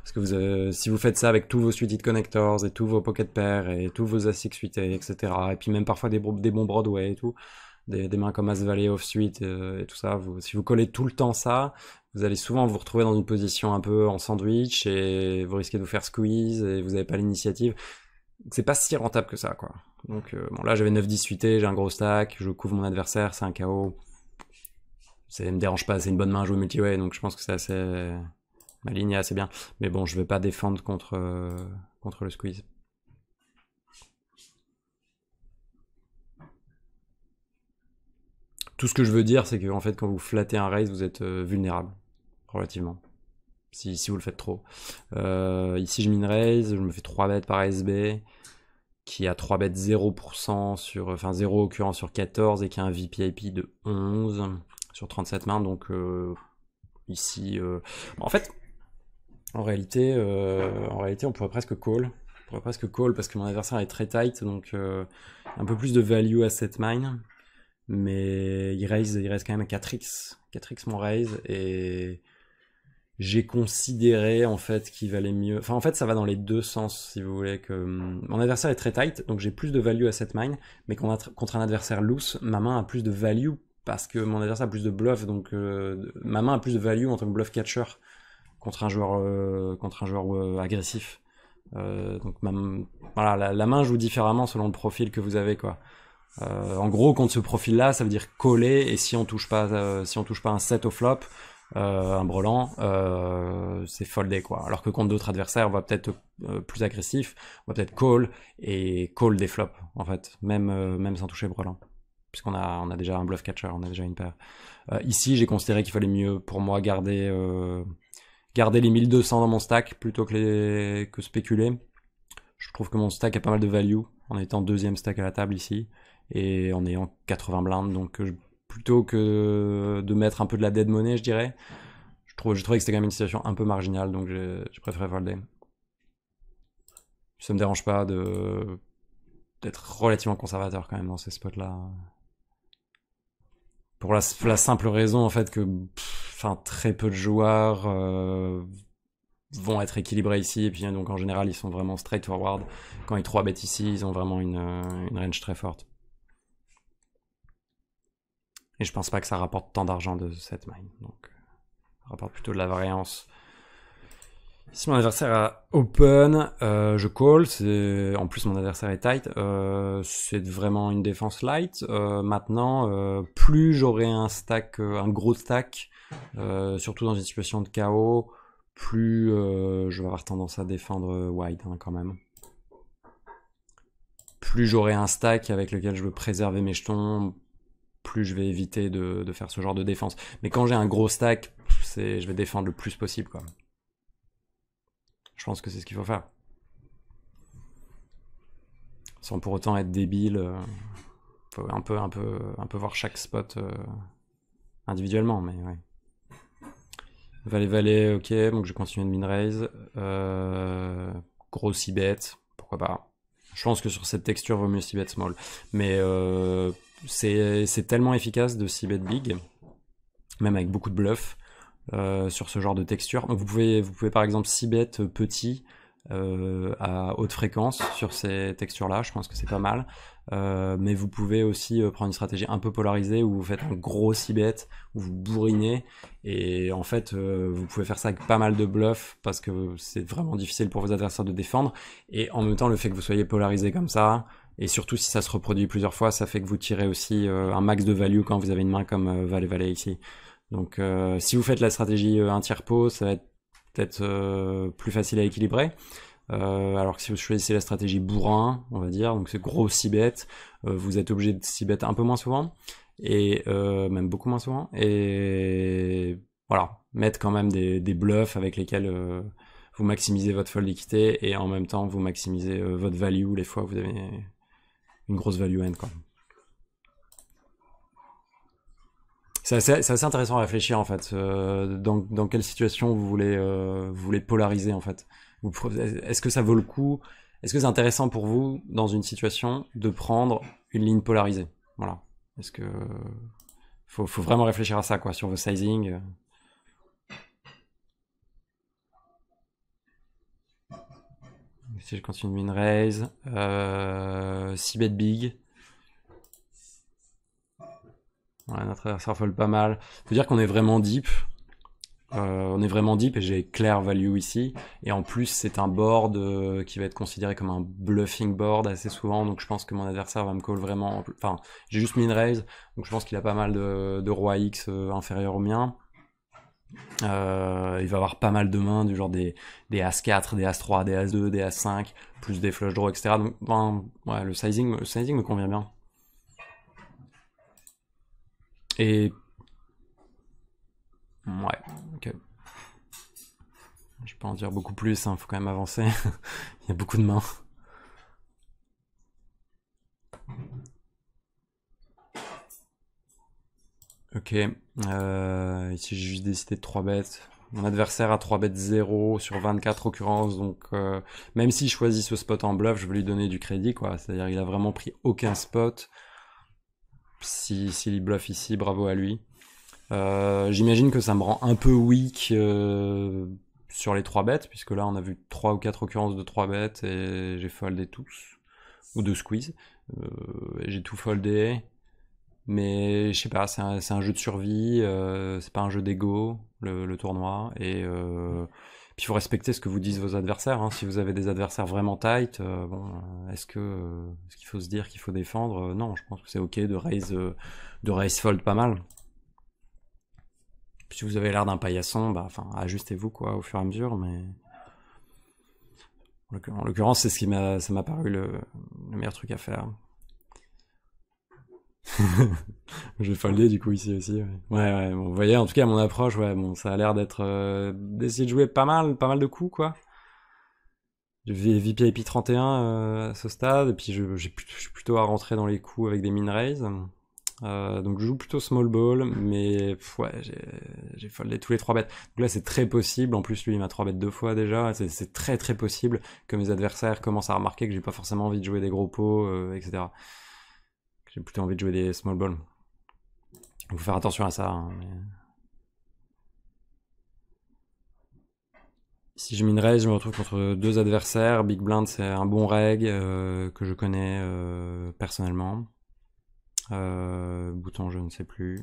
parce que si vous faites ça avec tous vos suited de connectors et tous vos pocket pairs et tous vos As-6 suités, etc. Et puis même parfois des, des bons Broadway et tout, des, mains comme As Valley off Suite euh, et, tout ça. si vous collez tout le temps ça, vous allez souvent vous retrouver dans une position un peu en sandwich et vous risquez de vous faire squeeze et vous n'avez pas l'initiative. C'est pas si rentable que ça, quoi. Donc euh, bon, là j'avais 9 10 suité, j'ai un gros stack, je couvre mon adversaire, c'est un KO. Ça ne me dérange pas, c'est une bonne main à jouer multiway, donc je pense que c'est assez... Ma ligne est assez bien. Mais bon, je vais pas défendre contre, euh, contre le squeeze. Tout ce que je veux dire, c'est que fait, quand vous flattez un raise, vous êtes euh, vulnérable, relativement. Si, si, vous le faites trop. Euh, ici, je mine raise, je me fais 3 bêtes par SB, qui a 3 bêtes 0% sur, enfin 0 occurrence sur 14 et qui a un VPIP de 11 sur 37 mains. Donc euh, ici, en fait, en réalité, en réalité, on pourrait presque call. On pourrait presque call parce que mon adversaire est très tight, donc un peu plus de value à cette mine mais il reste, quand même à 4x. 4x mon raise et j'ai considéré en fait qu'il valait mieux. Enfin, en fait, ça va dans les deux sens si vous voulez. que hmm, Mon adversaire est très tight donc j'ai plus de value à cette mine, mais contre un adversaire loose, ma main a plus de value parce que mon adversaire a plus de bluff donc euh, ma main a plus de value en tant que bluff catcher contre un joueur, euh, contre un joueur euh, agressif. donc ma... la, la, main joue différemment selon le profil que vous avez quoi. Euh, en gros, contre ce profil-là, ça veut dire coller, et si on touche pas, euh, si on touche pas un set au flop, euh, un brelan, c'est foldé quoi. Alors que contre d'autres adversaires, on va peut-être plus agressif, on va peut-être call et call des flops en fait, même sans toucher brelan, puisqu'on a déjà un bluff catcher, on a déjà une paire. ici, j'ai considéré qu'il fallait mieux pour moi garder les 1200 dans mon stack plutôt que que spéculer. Je trouve que mon stack a pas mal de value en étant deuxième stack à la table ici et en ayant 80 blindes. Donc plutôt que de mettre un peu de la dead money, je dirais, je, trouve, trouvais que c'était quand même une situation un peu marginale, donc j'ai préféré volder Ça me dérange pas d'être relativement conservateur quand même dans ces spots-là. Pour la, simple raison en fait que enfin très peu de joueurs euh, vont être équilibrés ici. Et puis donc en général, ils sont vraiment straight straightforward. Quand ils 3 bêtes ici, ils ont vraiment une, une range très forte. Et je pense pas que ça rapporte tant d'argent de cette mine. Donc, ça rapporte plutôt de la variance. Si mon adversaire a open, euh, je call. En plus, mon adversaire est tight. Euh, c'est vraiment une défense light. Euh, maintenant, plus j'aurai un stack, un gros stack, surtout dans une situation de chaos, plus je vais avoir tendance à défendre wide hein, quand même. Plus j'aurai un stack avec lequel je veux préserver mes jetons, plus je vais éviter de, faire ce genre de défense. Mais quand j'ai un gros stack, je vais défendre le plus possible. Quoi. Je pense que c'est ce qu'il faut faire. Sans pour autant être débile, euh, faut un peu, un, peu, un peu voir chaque spot euh, individuellement, mais ouais. Valet, valet, ok, donc je continue de min-raise. Euh, gros c pourquoi pas. Je pense que sur cette texture, vaut mieux c small. Mais euh, c'est tellement efficace de 6 bet big, même avec beaucoup de bluffs euh, sur ce genre de texture. Vous pouvez, par exemple 6 bet petit euh, à haute fréquence sur ces textures-là, je pense que c'est pas mal. Euh, mais vous pouvez aussi prendre une stratégie un peu polarisée où vous faites un gros 6 bet, où vous bourrinez, et en fait vous pouvez faire ça avec pas mal de bluffs parce que c'est vraiment difficile pour vos adversaires de défendre, et en même temps le fait que vous soyez polarisé comme ça, et surtout, si ça se reproduit plusieurs fois, ça fait que vous tirez aussi euh, un max de value quand vous avez une main comme Valet euh, Valet ici. Donc, euh, si vous faites la stratégie un tiers pot, ça va être peut-être plus facile à équilibrer. alors que si vous choisissez la stratégie bourrin, on va dire, donc c'est gros si bête, vous êtes obligé de si bête un peu moins souvent, et même beaucoup moins souvent, et voilà, mettre quand même des, bluffs avec lesquels vous maximisez votre folle liquidité et en même temps vous maximisez votre value les fois où vous avez une grosse value end. C'est assez, intéressant à réfléchir en fait. Euh, dans, quelle situation vous voulez, euh, vous voulez polariser en fait. Est-ce que ça vaut le coup Est-ce que c'est intéressant pour vous dans une situation de prendre une ligne polarisée Voilà. Est-ce que faut, faut, vraiment réfléchir à ça quoi sur vos sizing euh. Si je continue min raise, 6 euh, bet big. Ouais, notre adversaire fold pas mal. veut dire qu'on est vraiment deep. Euh, on est vraiment deep et j'ai clair value ici. Et en plus, c'est un board euh, qui va être considéré comme un bluffing board assez souvent. Donc je pense que mon adversaire va me call vraiment. Enfin, j'ai juste min raise. Donc je pense qu'il a pas mal de roi X inférieur au mien. Euh, il va avoir pas mal de mains, du genre des, des As-4, des As-3, des As-2, des As-5, plus des flush draw, etc. Donc, ben, ouais, le sizing, le me convient bien. Et... Ouais, ok. Je peux en dire beaucoup plus, il hein, faut quand même avancer. il y a beaucoup de mains. Ok, euh, ici j'ai juste décidé de 3 bêtes. Mon adversaire a 3 bêtes 0 sur 24 occurrences, donc même euh, même s'il choisit ce spot en bluff, je vais lui donner du crédit, quoi. C'est-à-dire qu'il a vraiment pris aucun spot. S'il si, ici, bravo à lui. Euh, j'imagine que ça me rend un peu weak sur les 3 bêtes, puisque là on a vu 3 ou 4 occurrences de 3 bêtes et j'ai foldé tous, ou de squeeze. j'ai tout foldé, mais je sais pas, c'est un, jeu de survie, euh, c'est pas un jeu d'ego, le, tournoi. Et euh, puis il faut respecter ce que vous disent vos adversaires. Hein. Si vous avez des adversaires vraiment tight, euh, est-ce que qu'il faut se dire qu'il faut défendre Non, je pense que c'est ok de raise, de raise fold pas mal. si vous avez l'air d'un paillasson, bah, enfin, ajustez-vous quoi au fur et à mesure, mais. En l'occurrence, c'est ce qui m'a, ça m'a paru le, meilleur truc à faire. je vais folder du coup ici aussi. Ouais, ouais, ouais vous voyez, en tout cas, mon approche, ouais, bon, ça a l'air d'être euh, d'essayer de jouer pas mal, pas mal de coups, quoi. J'ai VIP 31 à ce stade, et puis je, j'ai, suis plutôt à rentrer dans les coups avec des min raise euh, donc je joue plutôt small ball, mais ouais, j'ai, foldé tous les 3 bêtes. Donc là c'est très possible, en plus lui il m'a 3 bêtes deux fois déjà, c'est, très très possible que mes adversaires commencent à remarquer que j'ai pas forcément envie de jouer des gros pots, euh, etc. J'ai plutôt envie de jouer des small balls. Il faut faire attention à ça. Hein, si je mine raise, je me retrouve contre deux adversaires. Big Blind, c'est un bon reg euh, que je connais euh, personnellement. Euh, bouton, je ne sais plus.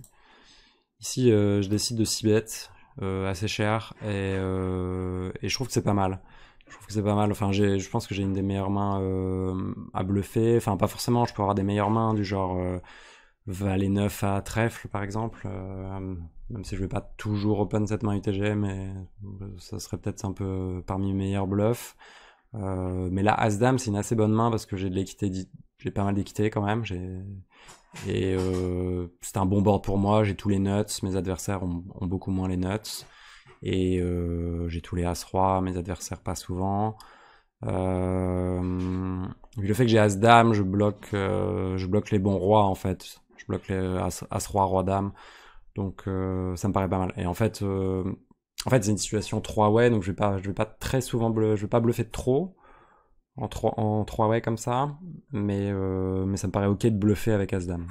Ici, je décide de 6 bêtes assez cher et, je trouve que c'est pas mal. Je trouve que c'est pas mal. Enfin, je pense que j'ai une des meilleures mains euh, à bluffer. Enfin, pas forcément, je peux avoir des meilleures mains du genre euh, Valet 9 à trèfle, par exemple. Euh, même si je ne vais pas toujours open cette main UTG, mais ça serait peut-être un peu parmi mes meilleurs bluffs. mais là, As-Dame, c'est une assez bonne main parce que j'ai de l'équité, j'ai pas mal d'équité quand même. Et c'est un bon board pour moi, j'ai tous les nuts, mes adversaires ont beaucoup moins les nuts. Et euh, j'ai tous les As-Roi, mes adversaires pas souvent. Euh, le fait que j'ai As-Dame, je bloque, euh, je bloque les bons rois en fait. Je bloque les As-Roi, Roi-Dame. Donc ça me paraît pas mal. Et en fait, en fait c'est une situation 3-way, donc je vais pas, je vais pas très souvent je vais pas bluffer trop en 3 way comme ça, mais, mais ça me paraît ok de bluffer avec As-Dame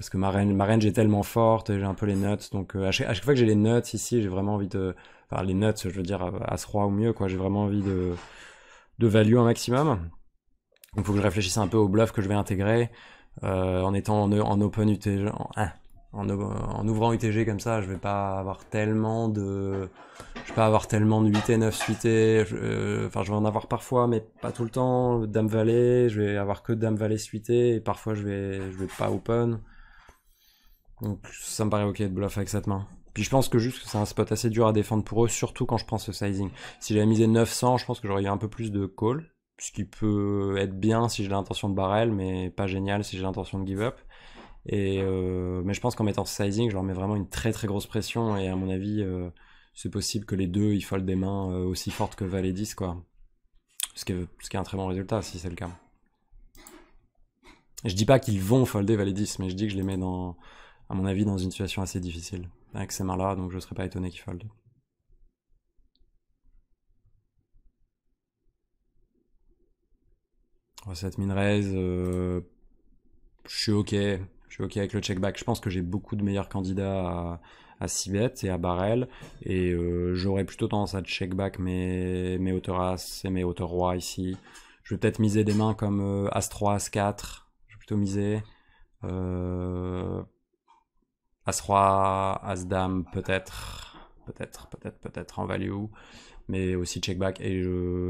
parce que ma range, est tellement forte, j'ai un peu les nuts, donc euh, à chaque, fois que j'ai les nuts ici, j'ai vraiment envie de... Enfin, les nuts, je veux dire, à ce roi ou mieux, quoi, j'ai vraiment envie de, value un maximum. Donc faut que je réfléchisse un peu au bluff que je vais intégrer, euh, en étant en, open UTG, hein, en, ouvrant UTG comme ça, je vais pas avoir tellement de... Je vais pas avoir tellement de 8 et 9 suité, euh, enfin je vais en avoir parfois, mais pas tout le temps, dame valet, je vais avoir que dame valet suité, et parfois je vais, je vais pas open. Donc ça me paraît ok de bluff avec cette main. Puis je pense que juste que c'est un spot assez dur à défendre pour eux, surtout quand je prends ce sizing. Si j'avais misé 900, je pense que j'aurais eu un peu plus de call, ce qui peut être bien si j'ai l'intention de barrel, mais pas génial si j'ai l'intention de give up. Euh, mais je pense qu'en mettant ce sizing, je leur mets vraiment une très très grosse pression, et à mon avis, euh, c'est possible que les deux ils foldent des mains euh, aussi fortes que valet 10, quoi. Ce qui, est, ce qui est un très bon résultat si c'est le cas. Je dis pas qu'ils vont folder valet 10, mais je dis que je les mets dans, à mon avis, dans une situation assez difficile avec ces mains-là, donc je ne serais pas étonné qu'il fold. Cette min-raise, euh, je suis ok. Je suis ok avec le check-back. Je pense que j'ai beaucoup de meilleurs candidats à, à et à barrel. Et euh, j'aurais plutôt tendance à check-back mes, mes hauteurs as et mes hauteurs rois ici. Je vais peut-être miser des mains comme euh, as 3, as 4. Je vais plutôt miser. As-Roi, As-Dame, peut-être. Peut-être, peut-être, peut-être en value. Mais aussi check-back. Et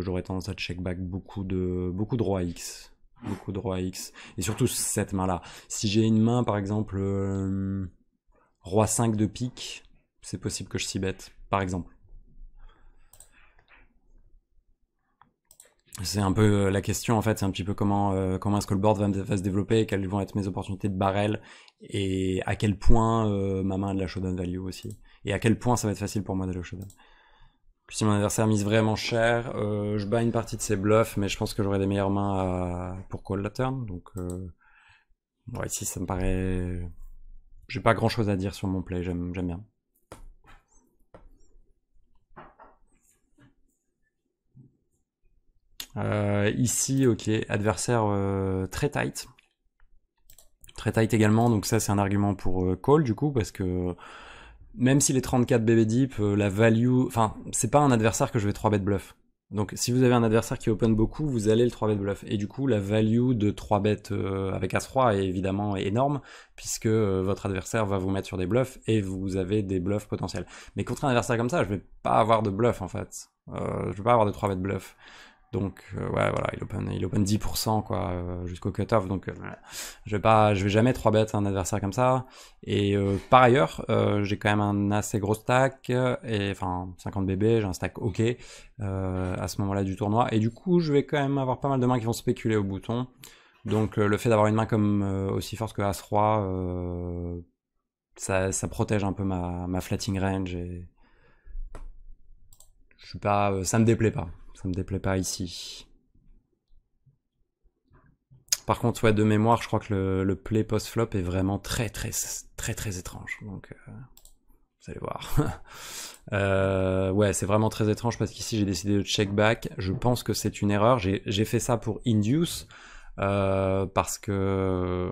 j'aurais tendance à check-back beaucoup de, beaucoup de Roi X. Beaucoup de Roi X. Et surtout cette main-là. Si j'ai une main, par exemple, euh, Roi 5 de pique, c'est possible que je s'y bête, par exemple. c'est un peu euh, la question en fait, c'est un petit peu comment euh, comment est-ce que le board va, se développer, quelles vont être mes opportunités de barrel et à quel point euh, ma main a de la showdown value aussi et à quel point ça va être facile pour moi d'aller au showdown. Si mon adversaire mise vraiment cher, je bats une partie de ses bluffs, mais je pense que j'aurai des meilleures mains pour call la turn. Donc bon, ici ça me paraît, j'ai pas grand chose à dire sur mon play, j'aime bien. Euh, ici, ok, adversaire euh, très tight. Très tight également, donc ça c'est un argument pour euh, call du coup, parce que même s'il est 34 BB deep, la value... Enfin, c'est pas un adversaire que je vais 3 bet bluff. Donc si vous avez un adversaire qui open beaucoup, vous allez le 3 bet bluff. Et du coup, la value de 3 bet avec As-3 est évidemment énorme, puisque votre adversaire va vous mettre sur des bluffs, et vous avez des bluffs potentiels. Mais contre un adversaire comme ça, je vais pas avoir de bluff en fait. je vais pas avoir de 3 bet bluff. Donc euh, ouais voilà, il open, il open 10% quoi euh, jusqu'au cutoff. Donc euh, je vais pas, je vais jamais 3 bêtes un adversaire comme ça. Et par ailleurs, j'ai quand même un assez gros stack et enfin 50 bébés, j'ai un stack OK à ce moment-là du tournoi. Et du coup, je vais quand même avoir pas mal de mains qui vont spéculer au bouton. Donc le fait d'avoir une main comme aussi forte que As Roi, ça, ça, protège un peu ma, ma flatting range je suis pas, euh, ça me déplaît pas. Ça me déplaît pas ici. Par contre, ouais, de mémoire, je crois que le, play post-flop est vraiment très, très, très, très étrange. Donc, euh, vous allez voir. Euh, ouais, c'est vraiment très étrange parce qu'ici, j'ai décidé de check back. Je pense que c'est une erreur. J'ai fait ça pour induce parce que...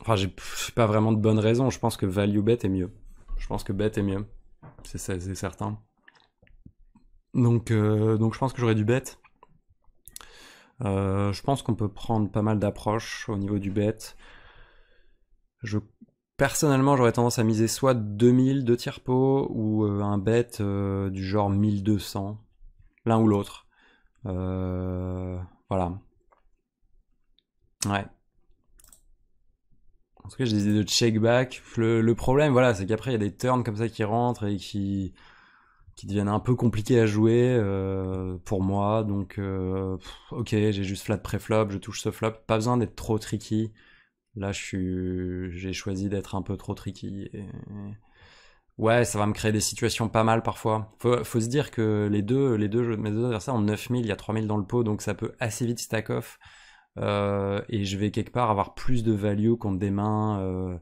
Enfin, j'ai pas vraiment de bonnes raisons. Je pense que value bet est mieux. Je pense que bet est mieux. C'est certain. Donc, euh, donc je pense que j'aurais du bet. Euh, je pense qu'on peut prendre pas mal d'approches au niveau du bet. Je, personnellement, j'aurais tendance à miser soit 2000 de tiers pot ou euh, un bet du genre 1200, l'un ou l'autre. voilà. Ouais. En tout cas, j'ai des de check back. Le, le problème, voilà, c'est qu'après, il y a des turns comme ça qui rentrent et qui, qui deviennent un peu compliqués à jouer euh, pour moi. Donc, euh, ok, j'ai juste flat pré-flop, je touche ce flop. Pas besoin d'être trop tricky. Là, je suis, j'ai choisi d'être un peu trop tricky. Ouais, ça va me créer des situations pas mal parfois. Faut, faut se dire que les deux, les deux jeux mes deux adversaires ont 9000, il y a 3000 dans le pot, donc ça peut assez vite stack off. Euh, et je vais quelque part avoir plus de value contre des mains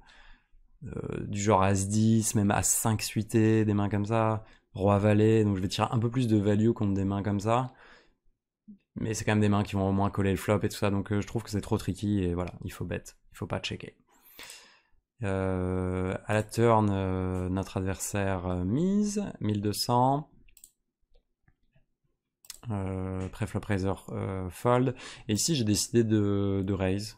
du genre As-10, même As-5 suité, des mains comme ça roi valet, donc je vais tirer un peu plus de value contre des mains comme ça. Mais c'est quand même des mains qui vont au moins coller le flop et tout ça, donc euh, je trouve que c'est trop tricky et voilà, il faut bet, il faut pas checker. Euh, à la turn, euh, notre adversaire mise, 1200. Préflop raiser, fold. Et ici, j'ai décidé de raise.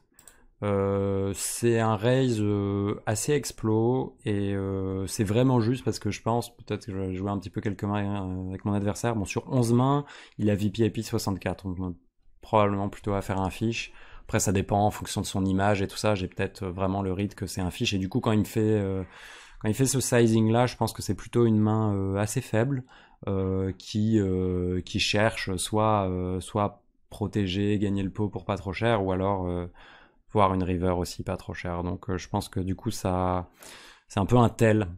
Euh, c'est un raise euh, assez explo et euh, c'est vraiment juste parce que je pense, peut-être que je jouer un petit peu quelques mains avec mon adversaire. Bon, sur 11 mains, il a VPIP 64, donc on probablement plutôt à faire un fiche. Après, ça dépend en fonction de son image et tout ça. J'ai peut-être vraiment le rythme que c'est un fiche. Et du coup, quand il fait, quand il fait ce sizing-là, je pense que c'est plutôt une main assez faible qui, qui cherche soit, soit protéger, gagner le pot pour pas trop cher ou alors voire une river aussi pas trop cher Donc euh, je pense que du coup, ça, c'est un peu un tel.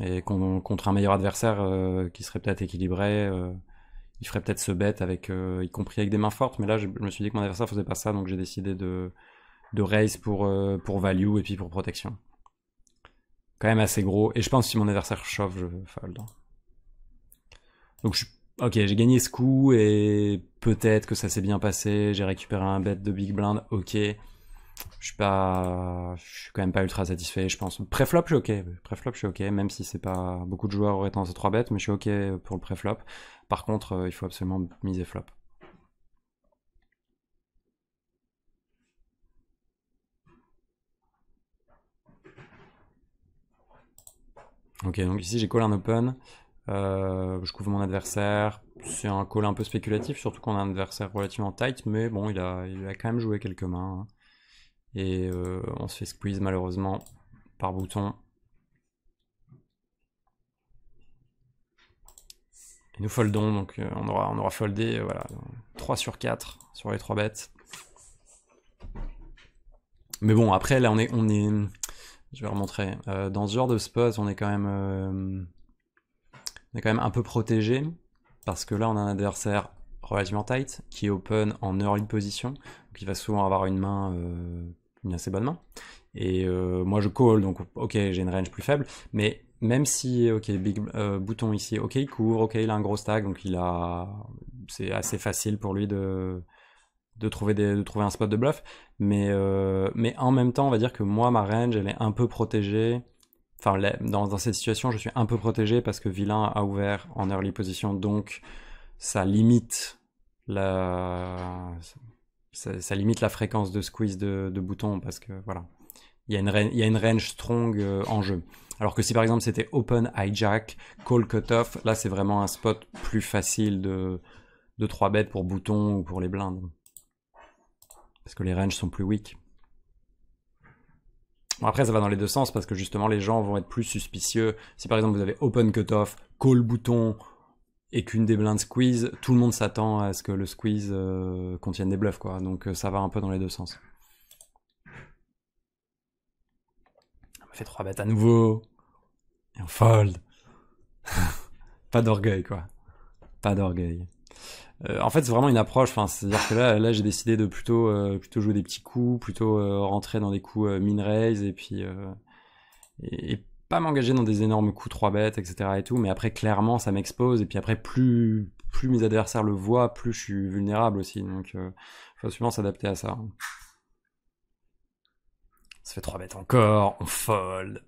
Et contre un meilleur adversaire euh, qui serait peut-être équilibré, euh, il ferait peut-être ce bet, avec, y compris avec des mains fortes. Mais là, je, me suis dit que mon adversaire faisait pas ça, donc j'ai décidé de, de raise pour, pour value et puis pour protection. Quand même assez gros. Et je pense que si mon adversaire chauffe, je fold. Donc Ok, j'ai gagné ce coup et peut-être que ça s'est bien passé, j'ai récupéré un bet de Big Blind, ok je suis pas, je suis quand même pas ultra satisfait, je pense. Préflop, je suis ok. Préflop, je suis ok, même si c'est pas beaucoup de joueurs auraient tendance à 3 bêtes, mais je suis ok pour le préflop. Par contre, euh, il faut absolument miser flop. Ok, donc ici j'ai call un open. Euh, je couvre mon adversaire. C'est un call un peu spéculatif, surtout qu'on a un adversaire relativement tight, mais bon, il a, il a quand même joué quelques mains. Hein. Et euh, on se fait squeeze malheureusement par bouton. nous foldons, donc euh, on, aura, on aura foldé euh, voilà, 3 sur 4 sur les 3 bêtes. Mais bon, après, là, on est... On est je vais remontrer. dans ce genre de spot, on est quand même, on est quand même un peu protégé, parce que là, on a un adversaire relativement tight, qui est open en early position, donc il va souvent avoir une main assez bonne main. Et euh, moi je call, donc ok, j'ai une range plus faible, mais même si, ok, big euh, bouton ici, ok, il couvre, ok, il a un gros stack, donc il a, c'est assez facile pour lui de, de trouver, des, de trouver un spot de bluff, mais, euh, mais en même temps, on va dire que moi, ma range, elle est un peu protégée. Enfin, dans, dans, cette situation, je suis un peu protégé parce que Vilain a ouvert en early position, donc ça limite la, ça, limite la fréquence de squeeze de, boutons parce que voilà, il y a une, range strong euh, en jeu. Alors que si par exemple c'était open hijack, call cutoff, là c'est vraiment un spot plus facile de, de 3 bêtes pour boutons ou pour les blindes. Parce que les ranges sont plus weak. Bon, après, ça va dans les deux sens parce que justement, les gens vont être plus suspicieux. Si par exemple vous avez open cutoff, call bouton et qu'une des blindes squeeze, tout le monde s'attend à ce que le squeeze euh, contienne des bluffs, quoi. Donc euh, ça va un peu dans les deux sens. On me fait trois bêtes à nouveau. Et on fold. Pas d'orgueil, quoi. Pas d'orgueil. Euh, en fait, c'est vraiment une approche. Enfin, c'est-à-dire que là, là, j'ai décidé de plutôt, plutôt jouer des petits coups, plutôt rentrer dans des coups min raise et puis pas m'engager dans des énormes coups 3 bêtes, etc. et tout, mais après, clairement, ça m'expose, et puis après, plus, plus mes adversaires le voient, plus je suis vulnérable aussi, donc euh, faut souvent s'adapter à ça. Ça hein. fait 3 bêtes encore, on fold.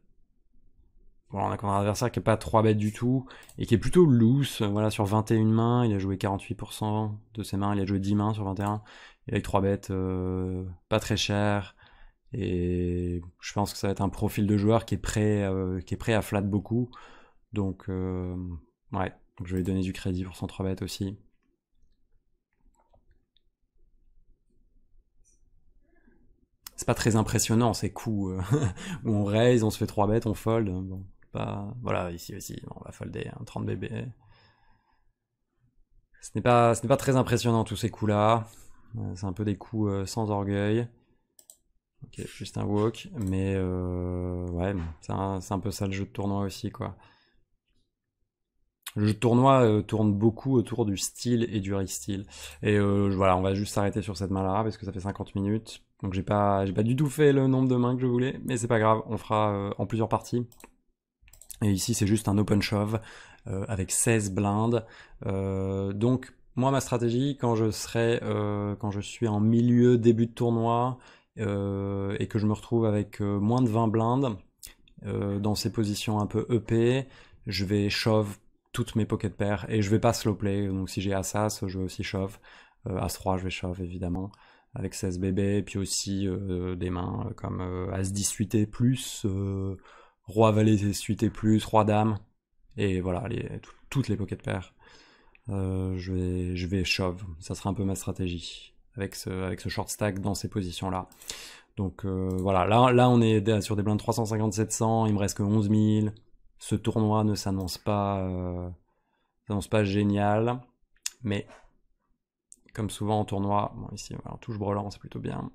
Voilà, on a quand un adversaire qui n'est pas 3 bêtes du tout, et qui est plutôt loose, voilà, sur 21 mains, il a joué 48% de ses mains, il a joué 10 mains sur 21, il avec 3 bêtes euh, pas très cher. Et je pense que ça va être un profil de joueur qui est prêt, euh, à flat beaucoup. Donc, euh, ouais, je vais lui donner du crédit pour son 3 bêtes aussi. C'est pas très impressionnant ces coups euh, où on raise, on se fait 3 bêtes, on fold. Voilà, ici aussi, on va folder un 30 BB. Ce n'est pas, pas très impressionnant tous ces coups-là. C'est un peu des coups sans orgueil. Ok, juste un walk, mais euh, ouais, c'est un, peu ça le jeu de tournoi aussi, quoi. Le jeu de tournoi euh, tourne beaucoup autour du style et du restyle. Et euh, voilà, on va juste s'arrêter sur cette main-là parce que ça fait 50 minutes. Donc j'ai pas, du tout fait le nombre de mains que je voulais, mais c'est pas grave, on fera en plusieurs parties. Et ici, c'est juste un open shove avec 16 blindes. donc moi, ma stratégie, quand je serai, quand je suis en milieu début de tournoi, euh, et que je me retrouve avec euh, moins de 20 blindes euh, dans ces positions un peu EP, je vais shove toutes mes pocket pairs et je vais pas play. Donc si j'ai as je vais aussi shove. As-3, je vais shove évidemment avec 16 bébés, et puis aussi des mains comme As-18 et plus, Roi-Valet 18 et plus, Roi-Dame, et voilà, toutes les pocket pairs. Euh, je vais, je vais shove. Ça sera un peu ma stratégie avec ce, short stack dans ces positions-là. Donc euh, voilà, là, on est sur des blindes 350-700, il me reste que 11 000. Ce tournoi ne s'annonce pas, euh, pas génial, mais comme souvent en tournoi, bon ici voilà, touche brelan, c'est plutôt bien.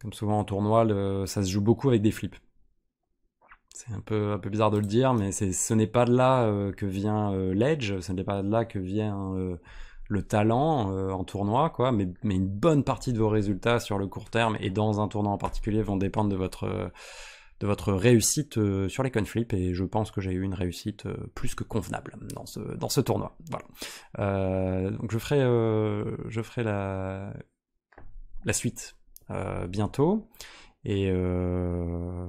Comme souvent en tournoi, ça se joue beaucoup avec des flips. C'est un peu, un peu bizarre de le dire, mais ce n'est pas de là euh, que vient l'edge, ce n'est pas de là que vient le talent euh, en tournoi, quoi, mais, une bonne partie de vos résultats sur le court terme et dans un tournoi en particulier vont dépendre de votre, de votre réussite euh, sur les conflips et je pense que j'ai eu une réussite euh, plus que convenable dans ce, tournoi. donc je ferai, je ferai la, la suite bientôt et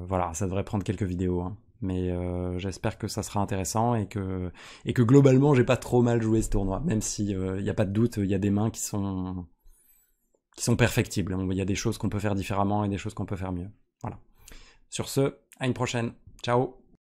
voilà, ça devrait prendre quelques vidéos. Hein. Mais euh, j'espère que ça sera intéressant et que, et que globalement, j'ai pas trop mal joué ce tournoi. Même s'il n'y euh, a pas de doute, il y a des mains qui sont, qui sont perfectibles. Il y a des choses qu'on peut faire différemment et des choses qu'on peut faire mieux. Voilà. Sur ce, à une prochaine. Ciao